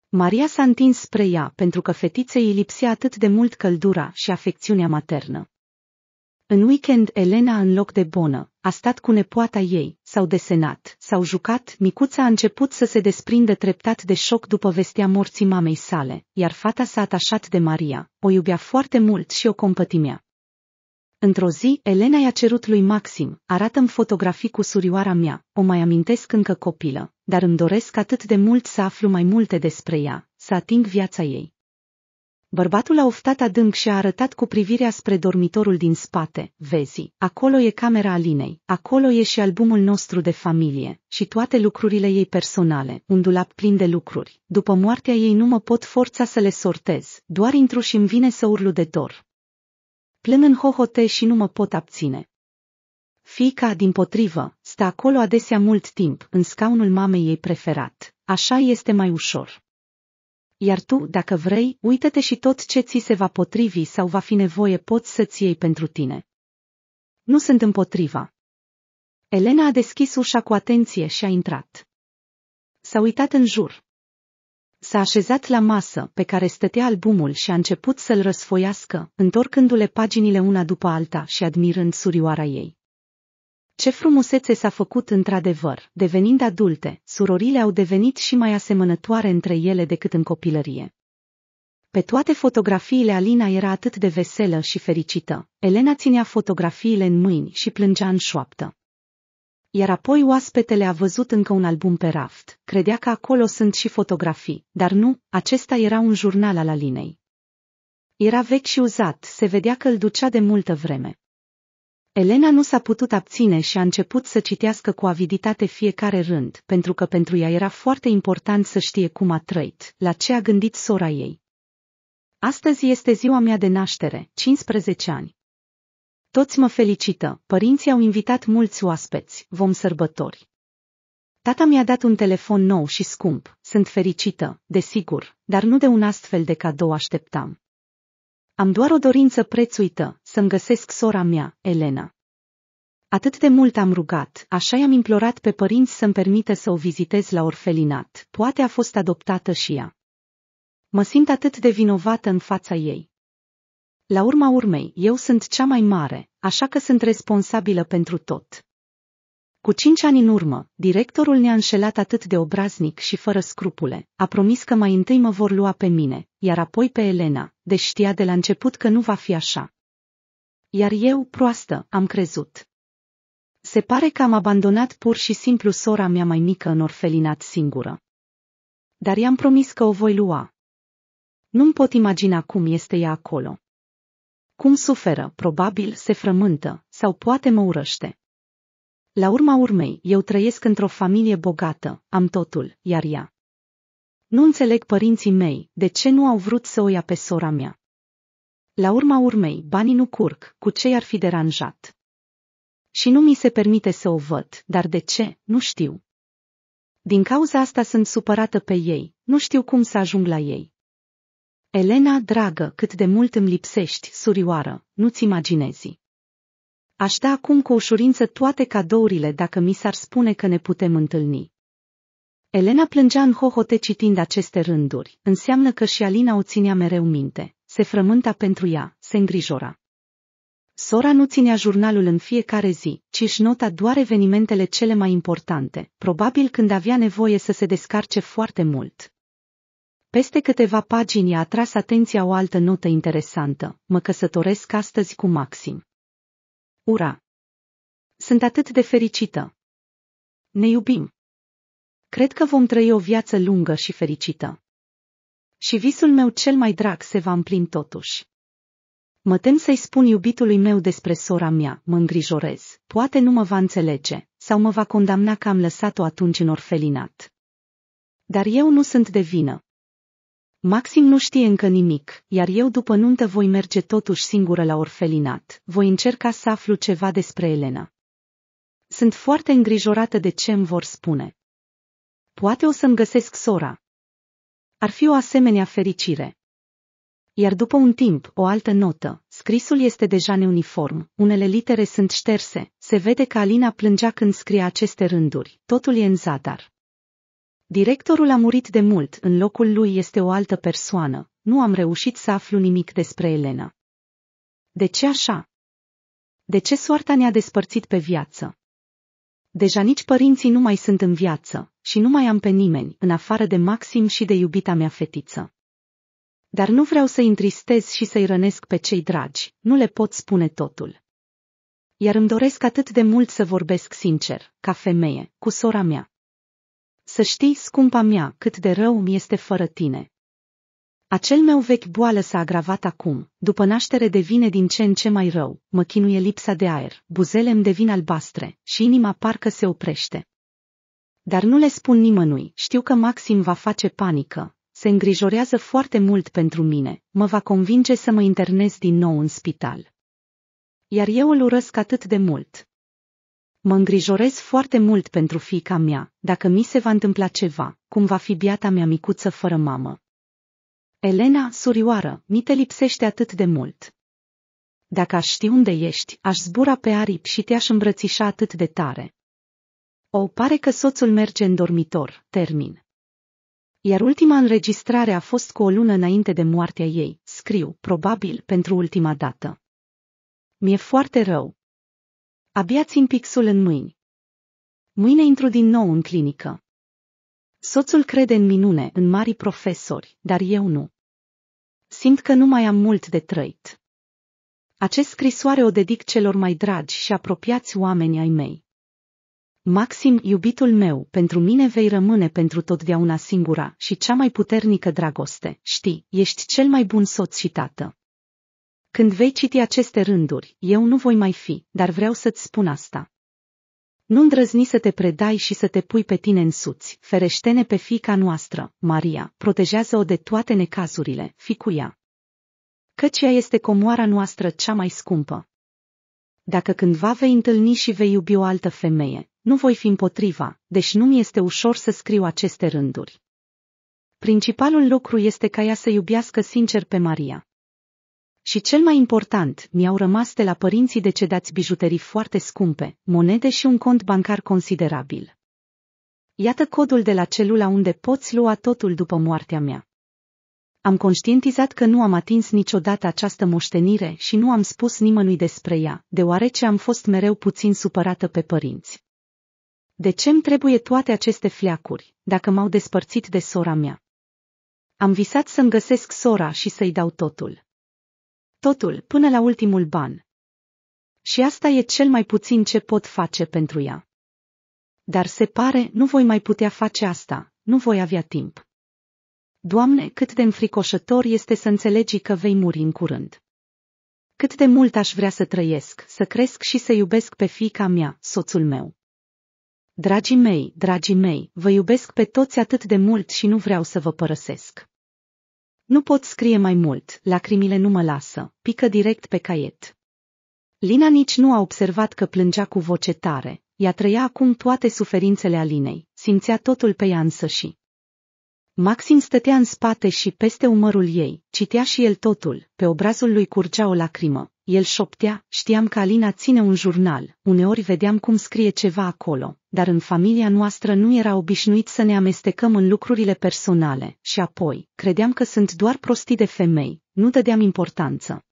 Maria s-a întins spre ea pentru că fetiței îi lipsea atât de mult căldura și afecțiunea maternă. În weekend Elena în loc de bonă, a stat cu nepoata ei, s-au desenat, s-au jucat, micuța a început să se desprindă treptat de șoc după vestea morții mamei sale, iar fata s-a atașat de Maria, o iubea foarte mult și o compătimea. Într-o zi, Elena i-a cerut lui Maxim, arată-mi fotografii cu surioara mea, o mai amintesc încă copilă, dar îmi doresc atât de mult să aflu mai multe despre ea, să ating viața ei. Bărbatul a oftat adânc și a arătat cu privirea spre dormitorul din spate. Vezi, acolo e camera Alinei, acolo e și albumul nostru de familie, și toate lucrurile ei personale, un dulap plin de lucruri. După moartea ei nu mă pot forța să le sortez, doar intru și îmi vine să urlu de dor. Plâng în hohote și nu mă pot abține. Fica, din potrivă, stă acolo adesea mult timp, în scaunul mamei ei preferat. Așa este mai ușor. Iar tu, dacă vrei, uită-te și tot ce ți se va potrivi sau va fi nevoie poți să-ți iei pentru tine. Nu sunt împotriva. Elena a deschis ușa cu atenție și a intrat. S-a uitat în jur. S-a așezat la masă pe care stătea albumul și a început să-l răsfoiască, întorcându-le paginile una după alta și admirând surioara ei. Ce frumusețe s-a făcut într-adevăr, devenind adulte, surorile au devenit și mai asemănătoare între ele decât în copilărie. Pe toate fotografiile Alina era atât de veselă și fericită. Elena ținea fotografiile în mâini și plângea în șoaptă. Iar apoi oaspetele a văzut încă un album pe raft. Credea că acolo sunt și fotografii, dar nu, acesta era un jurnal al Alinei. Era vechi și uzat, se vedea că îl ducea de multă vreme. Elena nu s-a putut abține și a început să citească cu aviditate fiecare rând, pentru că pentru ea era foarte important să știe cum a trăit, la ce a gândit sora ei. Astăzi este ziua mea de naștere, 15 ani. Toți mă felicită, părinții au invitat mulți oaspeți, vom sărbători. Tata mi-a dat un telefon nou și scump, sunt fericită, desigur, dar nu de un astfel de cadou așteptam. Am doar o dorință prețuită, să-mi găsesc sora mea, Elena. Atât de mult am rugat, așa i-am implorat pe părinți să-mi permită să o vizitez la orfelinat, poate a fost adoptată și ea. Mă simt atât de vinovată în fața ei. La urma urmei, eu sunt cea mai mare, așa că sunt responsabilă pentru tot. Cu cinci ani în urmă, directorul ne-a înșelat atât de obraznic și fără scrupule, a promis că mai întâi mă vor lua pe mine, iar apoi pe Elena, deși știa de la început că nu va fi așa. Iar eu, proastă, am crezut. Se pare că am abandonat pur și simplu sora mea mai mică în orfelinat singură. Dar i-am promis că o voi lua. Nu-mi pot imagina cum este ea acolo. Cum suferă, probabil se frământă, sau poate mă urăște. La urma urmei, eu trăiesc într-o familie bogată, am totul, iar ea. Nu înțeleg părinții mei de ce nu au vrut să o ia pe sora mea. La urma urmei, banii nu curg, cu ce i-ar fi deranjat? Și nu mi se permite să o văd, dar de ce, nu știu. Din cauza asta sunt supărată pe ei, nu știu cum să ajung la ei. Elena, dragă, cât de mult îmi lipsești, surioară, nu-ți imaginezi. Aș da acum cu ușurință toate cadourile dacă mi s-ar spune că ne putem întâlni. Elena plângea în hohote citind aceste rânduri. Înseamnă că și Alina o ținea mereu minte. Se frământa pentru ea, se îngrijora. Sora nu ținea jurnalul în fiecare zi, ci își nota doar evenimentele cele mai importante, probabil când avea nevoie să se descarce foarte mult. Peste câteva pagini a atras atenția o altă notă interesantă, mă căsătoresc astăzi cu Maxim. Ura! Sunt atât de fericită! Ne iubim! Cred că vom trăi o viață lungă și fericită. Și visul meu cel mai drag se va împlini totuși. Mă tem să-i spun iubitului meu despre sora mea, mă îngrijorez, poate nu mă va înțelege, sau mă va condamna că am lăsat-o atunci în orfelinat. Dar eu nu sunt de vină. Maxim nu știe încă nimic, iar eu după nuntă voi merge totuși singură la orfelinat, voi încerca să aflu ceva despre Elena. Sunt foarte îngrijorată de ce îmi vor spune. Poate o să-mi găsesc sora. Ar fi o asemenea fericire. Iar după un timp, o altă notă, scrisul este deja neuniform, unele litere sunt șterse, se vede că Alina plângea când scria aceste rânduri, totul e în zadar. Directorul a murit de mult, în locul lui este o altă persoană, nu am reușit să aflu nimic despre Elena. De ce așa? De ce soarta ne-a despărțit pe viață? Deja nici părinții nu mai sunt în viață și nu mai am pe nimeni, în afară de Maxim și de iubita mea fetiță. Dar nu vreau să-i întristez și să-i rănesc pe cei dragi, nu le pot spune totul. Iar îmi doresc atât de mult să vorbesc sincer, ca femeie, cu sora mea să știi, scumpa mea, cât de rău mi este fără tine. Acel meu vechi boală s-a agravat acum, după naștere devine din ce în ce mai rău, mă chinuie lipsa de aer, buzele îmi devin albastre și inima parcă se oprește. Dar nu le spun nimănui, știu că Maxim va face panică, se îngrijorează foarte mult pentru mine, mă va convinge să mă internez din nou în spital. Iar eu îl urăsc atât de mult, Mă îngrijorez foarte mult pentru fiica mea, dacă mi se va întâmpla ceva, cum va fi biata mea micuță fără mamă. Elena, surioară, mi te lipsește atât de mult. Dacă aș ști unde ești, aș zbura pe aripi și te-aș îmbrățișa atât de tare. O, pare că soțul merge în dormitor, termin. Iar ultima înregistrare a fost cu o lună înainte de moartea ei, scriu, probabil, pentru ultima dată. Mi-e foarte rău, Abia țin pixul în mâini. Mâine intru din nou în clinică. Soțul crede în minune, în mari profesori, dar eu nu. Simt că nu mai am mult de trăit. Acest scrisoare o dedic celor mai dragi și apropiați oameni ai mei. Maxim, iubitul meu, pentru mine vei rămâne pentru totdeauna singura și cea mai puternică dragoste. Știi, ești cel mai bun soț și tată. Când vei citi aceste rânduri, eu nu voi mai fi, dar vreau să-ți spun asta. Nu îndrăzni să te predai și să te pui pe tine însuți, ferește-ne pe fica noastră, Maria, protejează-o de toate necazurile, fi cu ea. Căci ea este comoara noastră cea mai scumpă. Dacă cândva vei întâlni și vei iubi o altă femeie, nu voi fi împotriva, deci nu mi este ușor să scriu aceste rânduri. Principalul lucru este ca ea să iubească sincer pe Maria. Și cel mai important, mi-au rămas de la părinții decedați bijuterii foarte scumpe, monede și un cont bancar considerabil. Iată codul de la celula unde poți lua totul după moartea mea. Am conștientizat că nu am atins niciodată această moștenire și nu am spus nimănui despre ea, deoarece am fost mereu puțin supărată pe părinți. De ce îmi trebuie toate aceste fleacuri, dacă m-au despărțit de sora mea? Am visat să-mi găsesc sora și să-i dau totul totul, până la ultimul ban. Și asta e cel mai puțin ce pot face pentru ea. Dar se pare, nu voi mai putea face asta, nu voi avea timp. Doamne, cât de înfricoșător este să înțelegi că vei muri în curând. Cât de mult aș vrea să trăiesc, să cresc și să iubesc pe fica mea, soțul meu. Dragii mei, dragii mei, vă iubesc pe toți atât de mult și nu vreau să vă părăsesc. Nu pot scrie mai mult, lacrimile nu mă lasă, pică direct pe caiet. Lina nici nu a observat că plângea cu voce tare, ea trăia acum toate suferințele Alinei, simțea totul pe ea însăși. Maxim stătea în spate și peste umărul ei, citea și el totul, pe obrazul lui curgea o lacrimă. El șoptea, știam că Alina ține un jurnal, uneori vedeam cum scrie ceva acolo, dar în familia noastră nu era obișnuit să ne amestecăm în lucrurile personale, și apoi, credeam că sunt doar prostii de femei, nu dădeam importanță.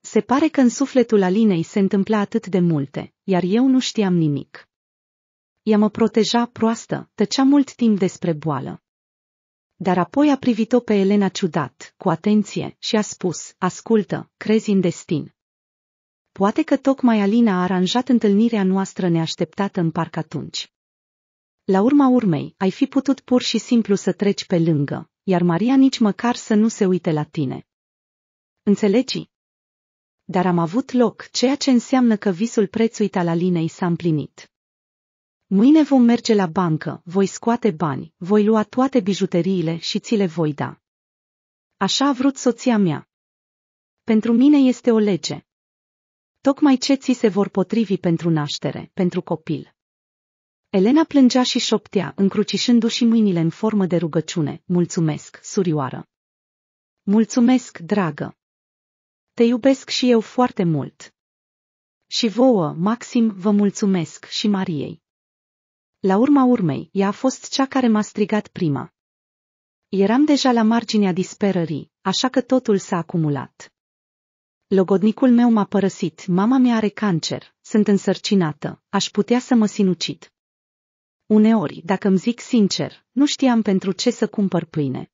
Se pare că în sufletul Alinei se întâmpla atât de multe, iar eu nu știam nimic. Ea mă proteja proastă, tăcea mult timp despre boală, dar apoi a privit-o pe Elena ciudat, cu atenție, și a spus, ascultă, crezi în destin. Poate că tocmai Alina a aranjat întâlnirea noastră neașteptată în parc atunci. La urma urmei, ai fi putut pur și simplu să treci pe lângă, iar Maria nici măcar să nu se uite la tine. Înțelegi? Dar am avut loc, ceea ce înseamnă că visul prețuit al Alinei s-a împlinit. Mâine vom merge la bancă, voi scoate bani, voi lua toate bijuteriile și ți le voi da. Așa a vrut soția mea. Pentru mine este o lege. Tocmai ce ți se vor potrivi pentru naștere, pentru copil. Elena plângea și șoptea, încrucișându-și mâinile în formă de rugăciune. Mulțumesc, surioară. Mulțumesc, dragă. Te iubesc și eu foarte mult. Și vouă, Maxim, vă mulțumesc și Mariei. La urma urmei, ea a fost cea care m-a strigat prima. Eram deja la marginea disperării, așa că totul s-a acumulat. Logodnicul meu m-a părăsit, mama mea are cancer, sunt însărcinată, aș putea să mă sinucid. Uneori, dacă îmi zic sincer, nu știam pentru ce să cumpăr pâine.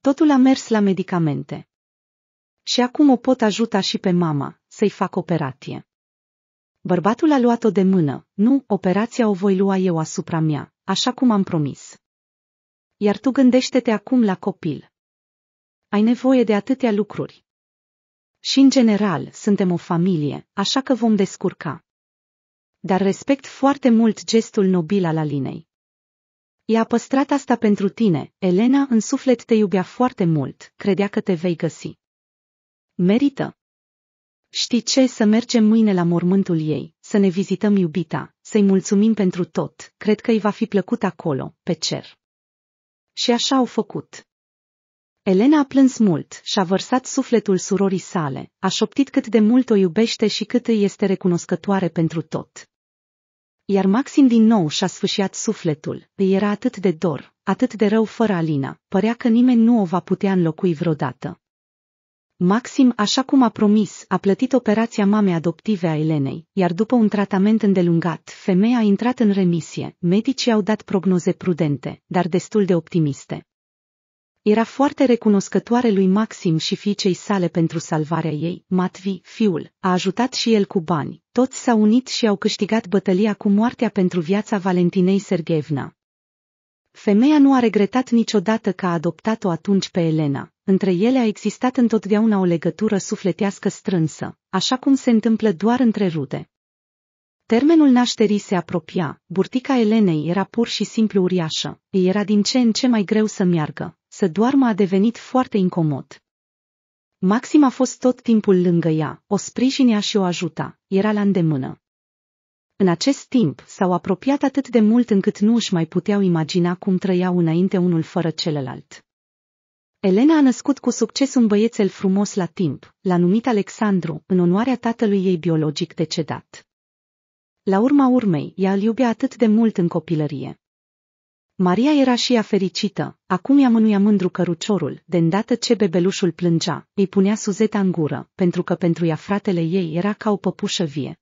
Totul a mers la medicamente. Și acum o pot ajuta și pe mama să-i fac operație. Bărbatul a luat-o de mână. Nu, operația o voi lua eu asupra mea, așa cum am promis. Iar tu gândește-te acum la copil. Ai nevoie de atâtea lucruri. Și în general, suntem o familie, așa că vom descurca. Dar respect foarte mult gestul nobil al Alinei. Ea a păstrat asta pentru tine, Elena în suflet te iubea foarte mult, credea că te vei găsi. Merită. Știi ce? Să mergem mâine la mormântul ei, să ne vizităm iubita, să-i mulțumim pentru tot, cred că îi va fi plăcut acolo, pe cer. Și așa au făcut. Elena a plâns mult și a vărsat sufletul surorii sale, a șoptit cât de mult o iubește și cât îi este recunoscătoare pentru tot. Iar Maxim din nou și-a sfâșiat sufletul, îi era atât de dor, atât de rău fără Alina, părea că nimeni nu o va putea înlocui vreodată. Maxim, așa cum a promis, a plătit operația mamei adoptive a Elenei, iar după un tratament îndelungat, femeia a intrat în remisie. Medicii au dat prognoze prudente, dar destul de optimiste. Era foarte recunoscătoare lui Maxim și fiicei sale pentru salvarea ei, Matvi, fiul, a ajutat și el cu bani. Toți s-au unit și au câștigat bătălia cu moartea pentru viața Valentinei Sergevna. Femeia nu a regretat niciodată că a adoptat-o atunci pe Elena. Între ele a existat întotdeauna o legătură sufletească strânsă, așa cum se întâmplă doar între rude. Termenul nașterii se apropia, burtica Elenei era pur și simplu uriașă, îi era din ce în ce mai greu să meargă, să doarmă a devenit foarte incomod. Maxim a fost tot timpul lângă ea, o sprijinea și o ajuta, era la îndemână. În acest timp s-au apropiat atât de mult încât nu își mai puteau imagina cum trăiau înainte unul fără celălalt. Elena a născut cu succes un băiețel frumos la timp, l-a numit Alexandru, în onoarea tatălui ei biologic decedat. La urma urmei, ea îl iubea atât de mult în copilărie. Maria era și ea fericită, acum ea mânuia mândru căruciorul, de îndată ce bebelușul plângea, îi punea suzeta în gură, pentru că pentru ea fratele ei era ca o păpușă vie.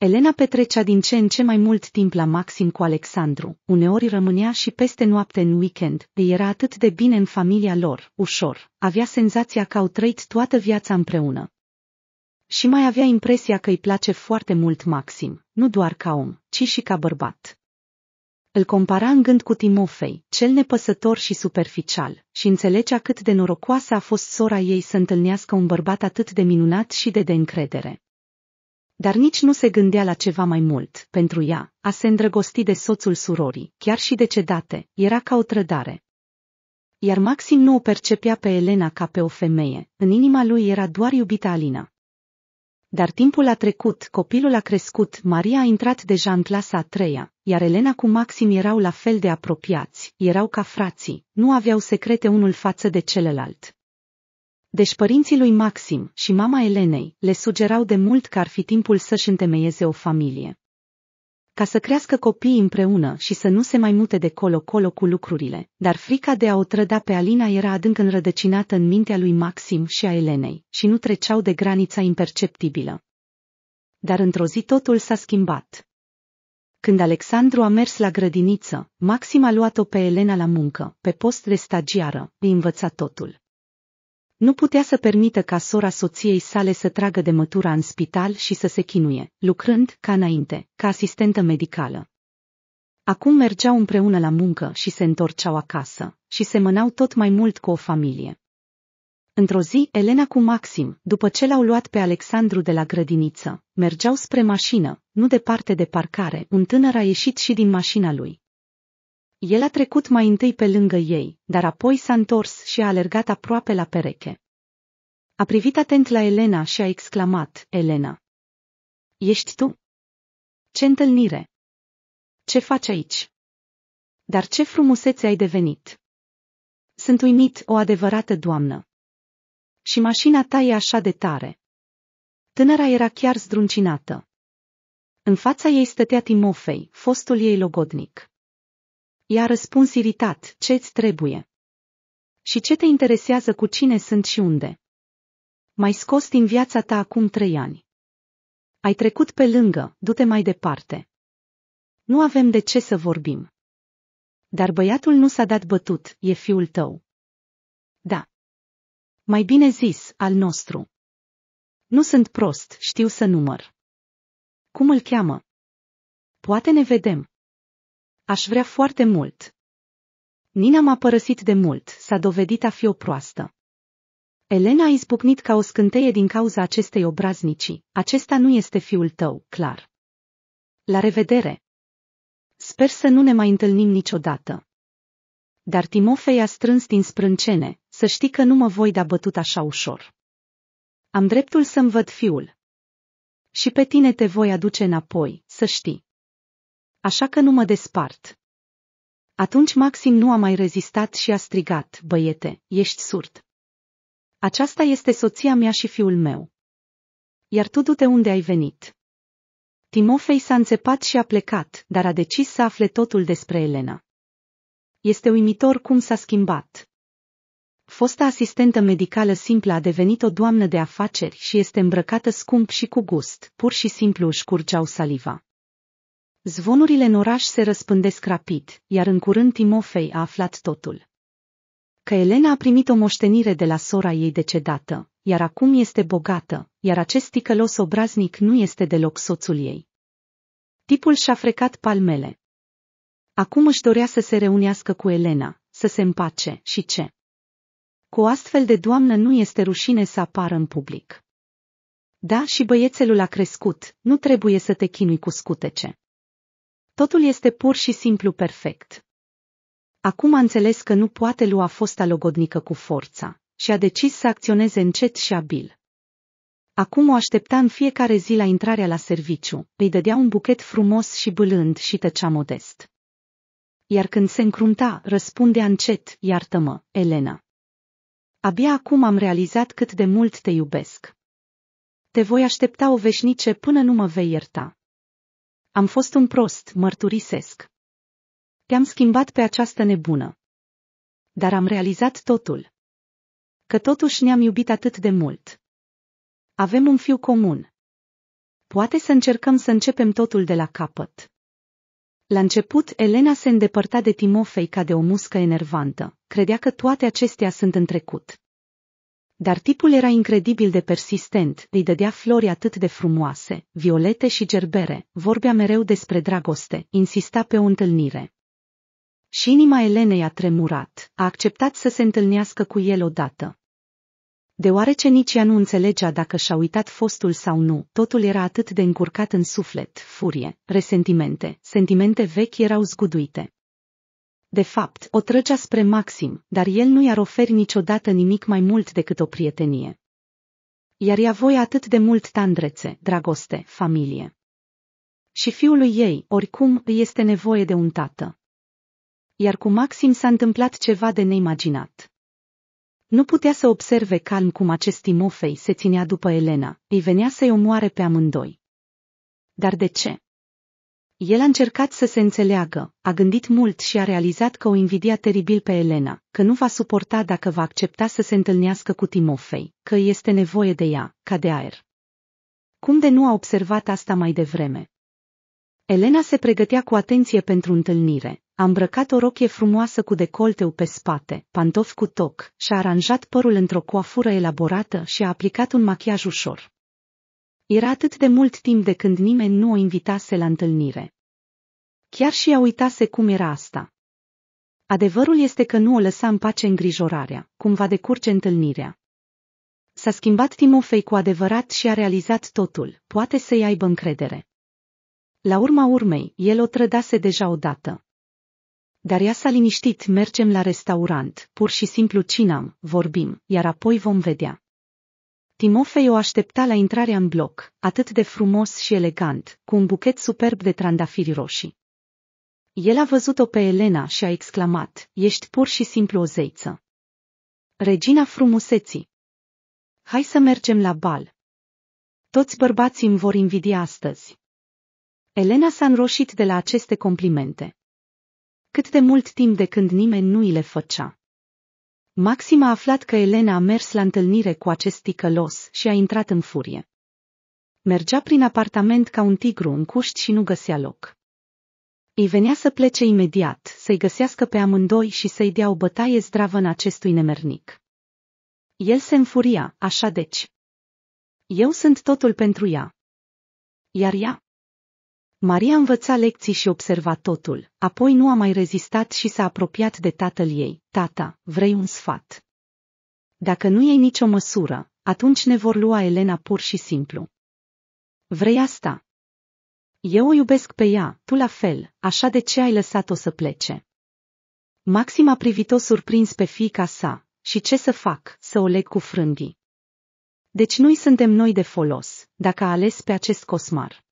Elena petrecea din ce în ce mai mult timp la Maxim cu Alexandru, uneori rămânea și peste noapte în weekend, îi era atât de bine în familia lor, ușor, avea senzația că au trăit toată viața împreună. Și mai avea impresia că îi place foarte mult Maxim, nu doar ca om, ci și ca bărbat. Îl compara în gând cu Timofei, cel nepăsător și superficial, și înțelegea cât de norocoasă a fost sora ei să întâlnească un bărbat atât de minunat și de de încredere. Dar nici nu se gândea la ceva mai mult, pentru ea, a se îndrăgosti de soțul surorii, chiar și decedate, era ca o trădare. Iar Maxim nu o percepea pe Elena ca pe o femeie, în inima lui era doar iubita Alina. Dar timpul a trecut, copilul a crescut, Maria a intrat deja în clasa a treia, iar Elena cu Maxim erau la fel de apropiați, erau ca frații, nu aveau secrete unul față de celălalt. Deci părinții lui Maxim și mama Elenei le sugerau de mult că ar fi timpul să-și întemeieze o familie. Ca să crească copiii împreună și să nu se mai mute de colo-colo cu lucrurile, dar frica de a o trăda pe Alina era adânc înrădăcinată în mintea lui Maxim și a Elenei și nu treceau de granița imperceptibilă. Dar într-o zi totul s-a schimbat. Când Alexandru a mers la grădiniță, Maxim a luat-o pe Elena la muncă, pe post de stagiară, îi învăța totul. Nu putea să permită ca sora soției sale să tragă de mătura în spital și să se chinuie, lucrând, ca înainte, ca asistentă medicală. Acum mergeau împreună la muncă și se întorceau acasă, și semănau tot mai mult cu o familie. Într-o zi, Elena cu Maxim, după ce l-au luat pe Alexandru de la grădiniță, mergeau spre mașină, nu departe de parcare, un tânăr a ieșit și din mașina lui. El a trecut mai întâi pe lângă ei, dar apoi s-a întors și a alergat aproape la pereche. A privit atent la Elena și a exclamat, Elena. Ești tu? Ce întâlnire! Ce faci aici? Dar ce frumusețe ai devenit! Sunt uimit, o adevărată doamnă. Și mașina ta e așa de tare. Tânăra era chiar zdruncinată. În fața ei stătea Timofei, fostul ei logodnic i-a răspuns iritat, ce-ți trebuie? Și ce te interesează cu cine sunt și unde? Mai scos din viața ta acum trei ani. Ai trecut pe lângă, du-te mai departe. Nu avem de ce să vorbim. Dar băiatul nu s-a dat bătut, e fiul tău. Da. Mai bine zis, al nostru. Nu sunt prost, știu să număr. Cum îl cheamă? Poate ne vedem. Aș vrea foarte mult. Nina m-a părăsit de mult, s-a dovedit a fi o proastă. Elena a izbucnit ca o scânteie din cauza acestei obraznicii. Acesta nu este fiul tău, clar. La revedere! Sper să nu ne mai întâlnim niciodată. Dar Timofei a strâns din sprâncene, să știi că nu mă voi da bătut așa ușor. Am dreptul să-mi văd fiul. Și pe tine te voi aduce înapoi, să știi așa că nu mă despart. Atunci Maxim nu a mai rezistat și a strigat, băiete, ești surd. Aceasta este soția mea și fiul meu. Iar tu du-te unde ai venit. Timofei s-a înțepat și a plecat, dar a decis să afle totul despre Elena. Este uimitor cum s-a schimbat. Fosta asistentă medicală simplă a devenit o doamnă de afaceri și este îmbrăcată scump și cu gust, pur și simplu își curgeau saliva. Zvonurile în oraș se răspândesc rapid, iar în curând Timofei a aflat totul. Că Elena a primit o moștenire de la sora ei decedată, iar acum este bogată, iar acest ticălos obraznic nu este deloc soțul ei. Tipul și-a frecat palmele. Acum își dorea să se reunească cu Elena, să se împace și ce. Cu o astfel de doamnă nu este rușine să apară în public. Da, și băiețelul a crescut, nu trebuie să te chinui cu scutece. Totul este pur și simplu perfect. Acum a înțeles că nu poate lua fosta logodnică cu forța și a decis să acționeze încet și abil. Acum o aștepta în fiecare zi la intrarea la serviciu, îi dădea un buchet frumos și bâlând și tăcea modest. Iar când se încrunta, răspundea încet, iartă-mă, Elena. Abia acum am realizat cât de mult te iubesc. Te voi aștepta o veșnice până nu mă vei ierta. Am fost un prost, mărturisesc. Te-am schimbat pe această nebună. Dar am realizat totul. Că totuși ne-am iubit atât de mult. Avem un fiu comun. Poate să încercăm să începem totul de la capăt. La început, Elena se îndepărta de Timofei ca de o muscă enervantă, credea că toate acestea sunt în trecut. Dar tipul era incredibil de persistent, îi dădea flori atât de frumoase, violete și gerbere, vorbea mereu despre dragoste, insista pe o întâlnire. Și inima Elenei a tremurat, a acceptat să se întâlnească cu el odată. Deoarece nici ea nu înțelegea dacă și-a uitat fostul sau nu, totul era atât de încurcat în suflet, furie, resentimente, sentimente vechi erau zguduite. De fapt, o trăgea spre Maxim, dar el nu i-ar oferi niciodată nimic mai mult decât o prietenie. Iar ea voia atât de mult tandrețe, dragoste, familie. Și fiului ei, oricum, îi este nevoie de un tată. Iar cu Maxim s-a întâmplat ceva de neimaginat. Nu putea să observe calm cum acest Timofei se ținea după Elena, îi venea să-i omoare pe amândoi. Dar de ce? El a încercat să se înțeleagă, a gândit mult și a realizat că o invidia teribil pe Elena, că nu va suporta dacă va accepta să se întâlnească cu Timofei, că este nevoie de ea, ca de aer. Cum de nu a observat asta mai devreme? Elena se pregătea cu atenție pentru întâlnire. A îmbrăcat o rochie frumoasă cu decolteu pe spate, pantofi cu toc, și-a aranjat părul într-o coafură elaborată și a aplicat un machiaj ușor. Era atât de mult timp de când nimeni nu o invitase la întâlnire. Chiar și ea uitase cum era asta. Adevărul este că nu o lăsa în pace îngrijorarea, cum va decurge întâlnirea. S-a schimbat Timofei cu adevărat și a realizat totul, poate să-i aibă încredere. La urma urmei, el o trădase deja odată. Dar ea s-a liniștit, mergem la restaurant, pur și simplu cinam, vorbim, iar apoi vom vedea. Timofei o aștepta la intrarea în bloc, atât de frumos și elegant, cu un buchet superb de trandafiri roșii. El a văzut-o pe Elena și a exclamat, ești pur și simplu o zeiță. Regina frumuseții. Hai să mergem la bal. Toți bărbații îmi vor invidia astăzi. Elena s-a înroșit de la aceste complimente. Cât de mult timp de când nimeni nu îi le făcea. Maxim a aflat că Elena a mers la întâlnire cu acest ticălos și a intrat în furie. Mergea prin apartament ca un tigru în cuști și nu găsea loc. Îi venea să plece imediat, să-i găsească pe amândoi și să-i dea o bătaie zdravă în acestui nemernic. El se înfuria, așa deci. Eu sunt totul pentru ea. Iar ea? Maria învăța lecții și observa totul, apoi nu a mai rezistat și s-a apropiat de tatăl ei. Tata, vrei un sfat? Dacă nu iei nicio măsură, atunci ne vor lua Elena pur și simplu. Vrei asta? Eu o iubesc pe ea, tu la fel, așa de ce ai lăsat-o să plece? Maxim a privit-o surprins pe fiica sa, și ce să fac, să o leg cu frânghii. Deci noi suntem noi de folos, dacă a ales pe acest cosmar.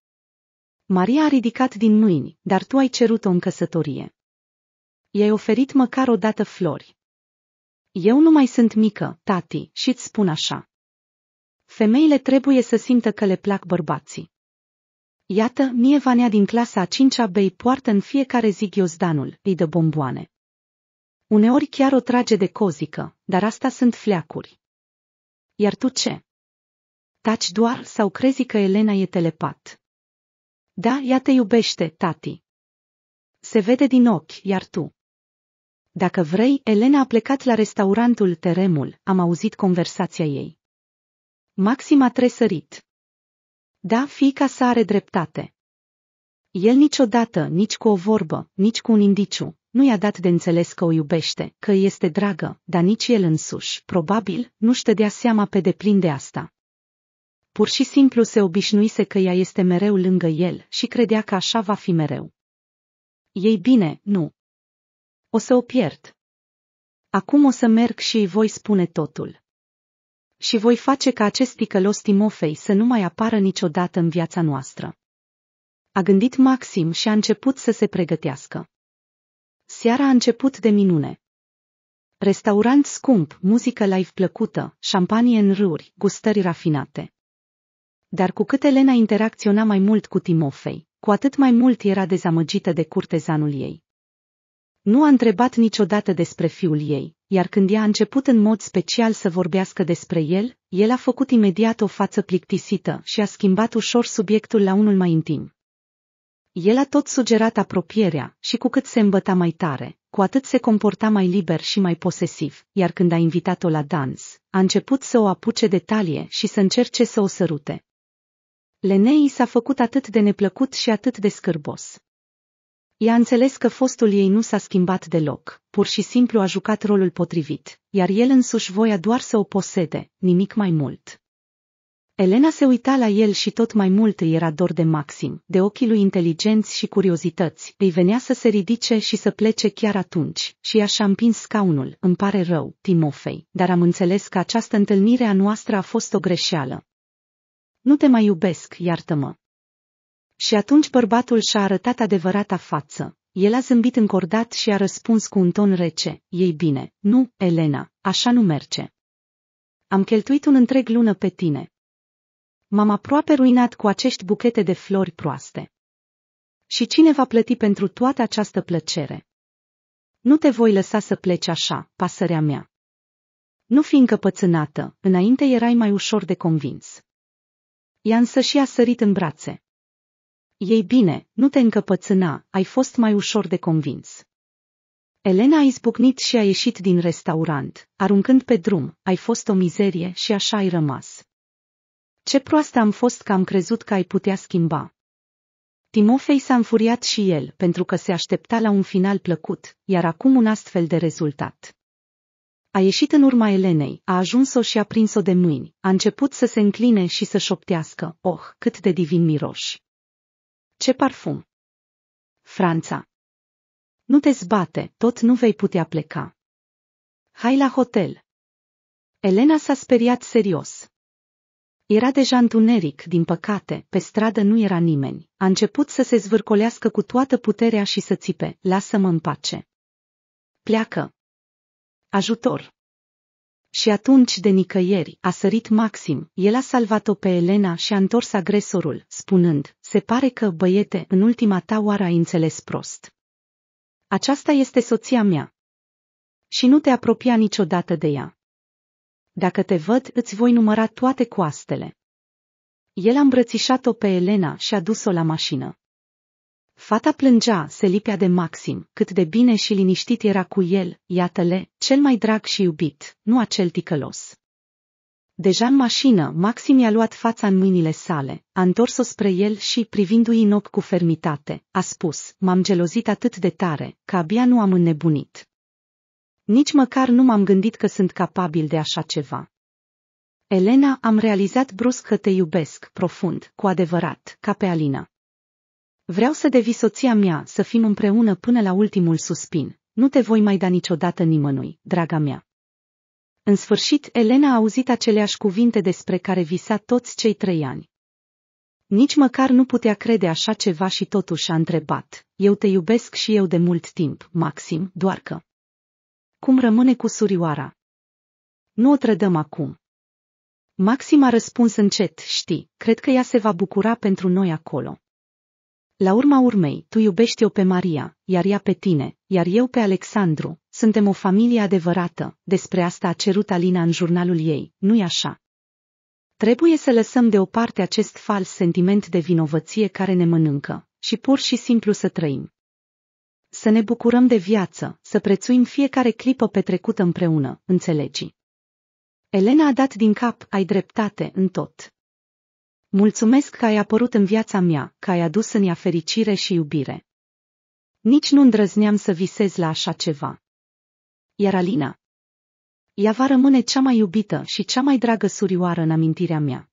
Maria a ridicat din mâini, dar tu ai cerut-o în căsătorie. I-ai oferit măcar o dată flori. Eu nu mai sunt mică, tati, și îți spun așa. Femeile trebuie să simtă că le plac bărbații. Iată, mie Vanea din clasa a cincea bei poartă în fiecare zi ghiozdanul, îi dă bomboane. Uneori chiar o trage de cozică, dar asta sunt fleacuri. Iar tu ce? Taci doar sau crezi că Elena e telepat? Da, ea te iubește, tati. Se vede din ochi, iar tu. Dacă vrei, Elena a plecat la restaurantul Teremul, am auzit conversația ei. Maxim a tresărit. Da, fiica sa are dreptate. El niciodată, nici cu o vorbă, nici cu un indiciu, nu i-a dat de înțeles că o iubește, că este dragă, dar nici el însuși, probabil, nu-și dea seama pe deplin de asta pur și simplu se obișnuise că ea este mereu lângă el și credea că așa va fi mereu. Ei bine, nu. O să o pierd. Acum o să merg și îi voi spune totul. Și voi face ca acest ticălos Timofei să nu mai apară niciodată în viața noastră. A gândit Maxim și a început să se pregătească. Seara a început de minune. Restaurant scump, muzică live plăcută, șampanie în râuri, gustări rafinate. Dar cu cât Elena interacționa mai mult cu Timofei, cu atât mai mult era dezamăgită de curtezanul ei. Nu a întrebat niciodată despre fiul ei, iar când ea a început în mod special să vorbească despre el, el a făcut imediat o față plictisită și a schimbat ușor subiectul la unul mai intim. El a tot sugerat apropierea și cu cât se îmbăta mai tare, cu atât se comporta mai liber și mai posesiv, iar când a invitat-o la dans, a început să o apuce de talie și să încerce să o sărute. Lenei s-a făcut atât de neplăcut și atât de scârbos. Ea a înțeles că fostul ei nu s-a schimbat deloc, pur și simplu a jucat rolul potrivit, iar el însuși voia doar să o posede, nimic mai mult. Elena se uita la el și tot mai mult îi era dor de Maxim, de ochii lui inteligenți și curiozități, îi venea să se ridice și să plece chiar atunci, și așa împins scaunul, îmi pare rău, Timofei, dar am înțeles că această întâlnire a noastră a fost o greșeală, nu te mai iubesc, iartă-mă. Și atunci bărbatul și-a arătat adevărata față. El a zâmbit încordat și a răspuns cu un ton rece, ei bine, nu, Elena, așa nu merge. Am cheltuit un întreg lună pe tine. M-am aproape ruinat cu acești buchete de flori proaste. Și cine va plăti pentru toată această plăcere? Nu te voi lăsa să pleci așa, pasărea mea. Nu fi încăpățânată, înainte erai mai ușor de convins. Ea însă și-a sărit în brațe. Ei bine, nu te încăpățâna, ai fost mai ușor de convins. Elena a izbucnit și a ieșit din restaurant, aruncând pe drum, ai fost o mizerie și așa ai rămas. Ce proastă am fost că am crezut că ai putea schimba. Timofei s-a înfuriat și el pentru că se aștepta la un final plăcut, iar acum un astfel de rezultat. A ieșit în urma Elenei, a ajuns-o și a prins-o de mâini, a început să se încline și să șoptească, oh, cât de divin miroși! Ce parfum! Franța! Nu te zbate, tot nu vei putea pleca. Hai la hotel! Elena s-a speriat serios. Era deja întuneric, din păcate, pe stradă nu era nimeni. A început să se zvârcolească cu toată puterea și să țipe, lasă-mă în pace. Pleacă, Ajutor! Și atunci de nicăieri a sărit Maxim, el a salvat-o pe Elena și a întors agresorul, spunând, se pare că, băiete, în ultima ta oară ai înțeles prost. Aceasta este soția mea. Și nu te apropia niciodată de ea. Dacă te văd, îți voi număra toate coastele. El a îmbrățișat-o pe Elena și a dus-o la mașină. Fata plângea, se lipea de Maxim, cât de bine și liniștit era cu el, iată-le, cel mai drag și iubit, nu acel ticălos. Deja în mașină, Maxim i-a luat fața în mâinile sale, a întors-o spre el și, privindu-i în ochi cu fermitate, a spus, m-am gelozit atât de tare, că abia nu am înnebunit. Nici măcar nu m-am gândit că sunt capabil de așa ceva. Elena, am realizat brusc că te iubesc, profund, cu adevărat, ca pe Alina. Vreau să devii soția mea, să fim împreună până la ultimul suspin. Nu te voi mai da niciodată nimănui, draga mea. În sfârșit, Elena a auzit aceleași cuvinte despre care visa toți cei trei ani. Nici măcar nu putea crede așa ceva și totuși a întrebat, eu te iubesc și eu de mult timp, Maxim, doar că... Cum rămâne cu surioara? Nu o trădăm acum. Maxim a răspuns încet, știi, cred că ea se va bucura pentru noi acolo. La urma urmei, tu iubești-o pe Maria, iar ea pe tine, iar eu pe Alexandru. Suntem o familie adevărată, despre asta a cerut Alina în jurnalul ei, nu-i așa? Trebuie să lăsăm deoparte acest fals sentiment de vinovăție care ne mănâncă și pur și simplu să trăim. Să ne bucurăm de viață, să prețuim fiecare clipă petrecută împreună, înțelegi? Elena a dat din cap, ai dreptate, în tot. Mulțumesc că ai apărut în viața mea, că ai adus în ea fericire și iubire. Nici nu îndrăzneam să visez la așa ceva. Iar Alina? Ea va rămâne cea mai iubită și cea mai dragă surioară în amintirea mea.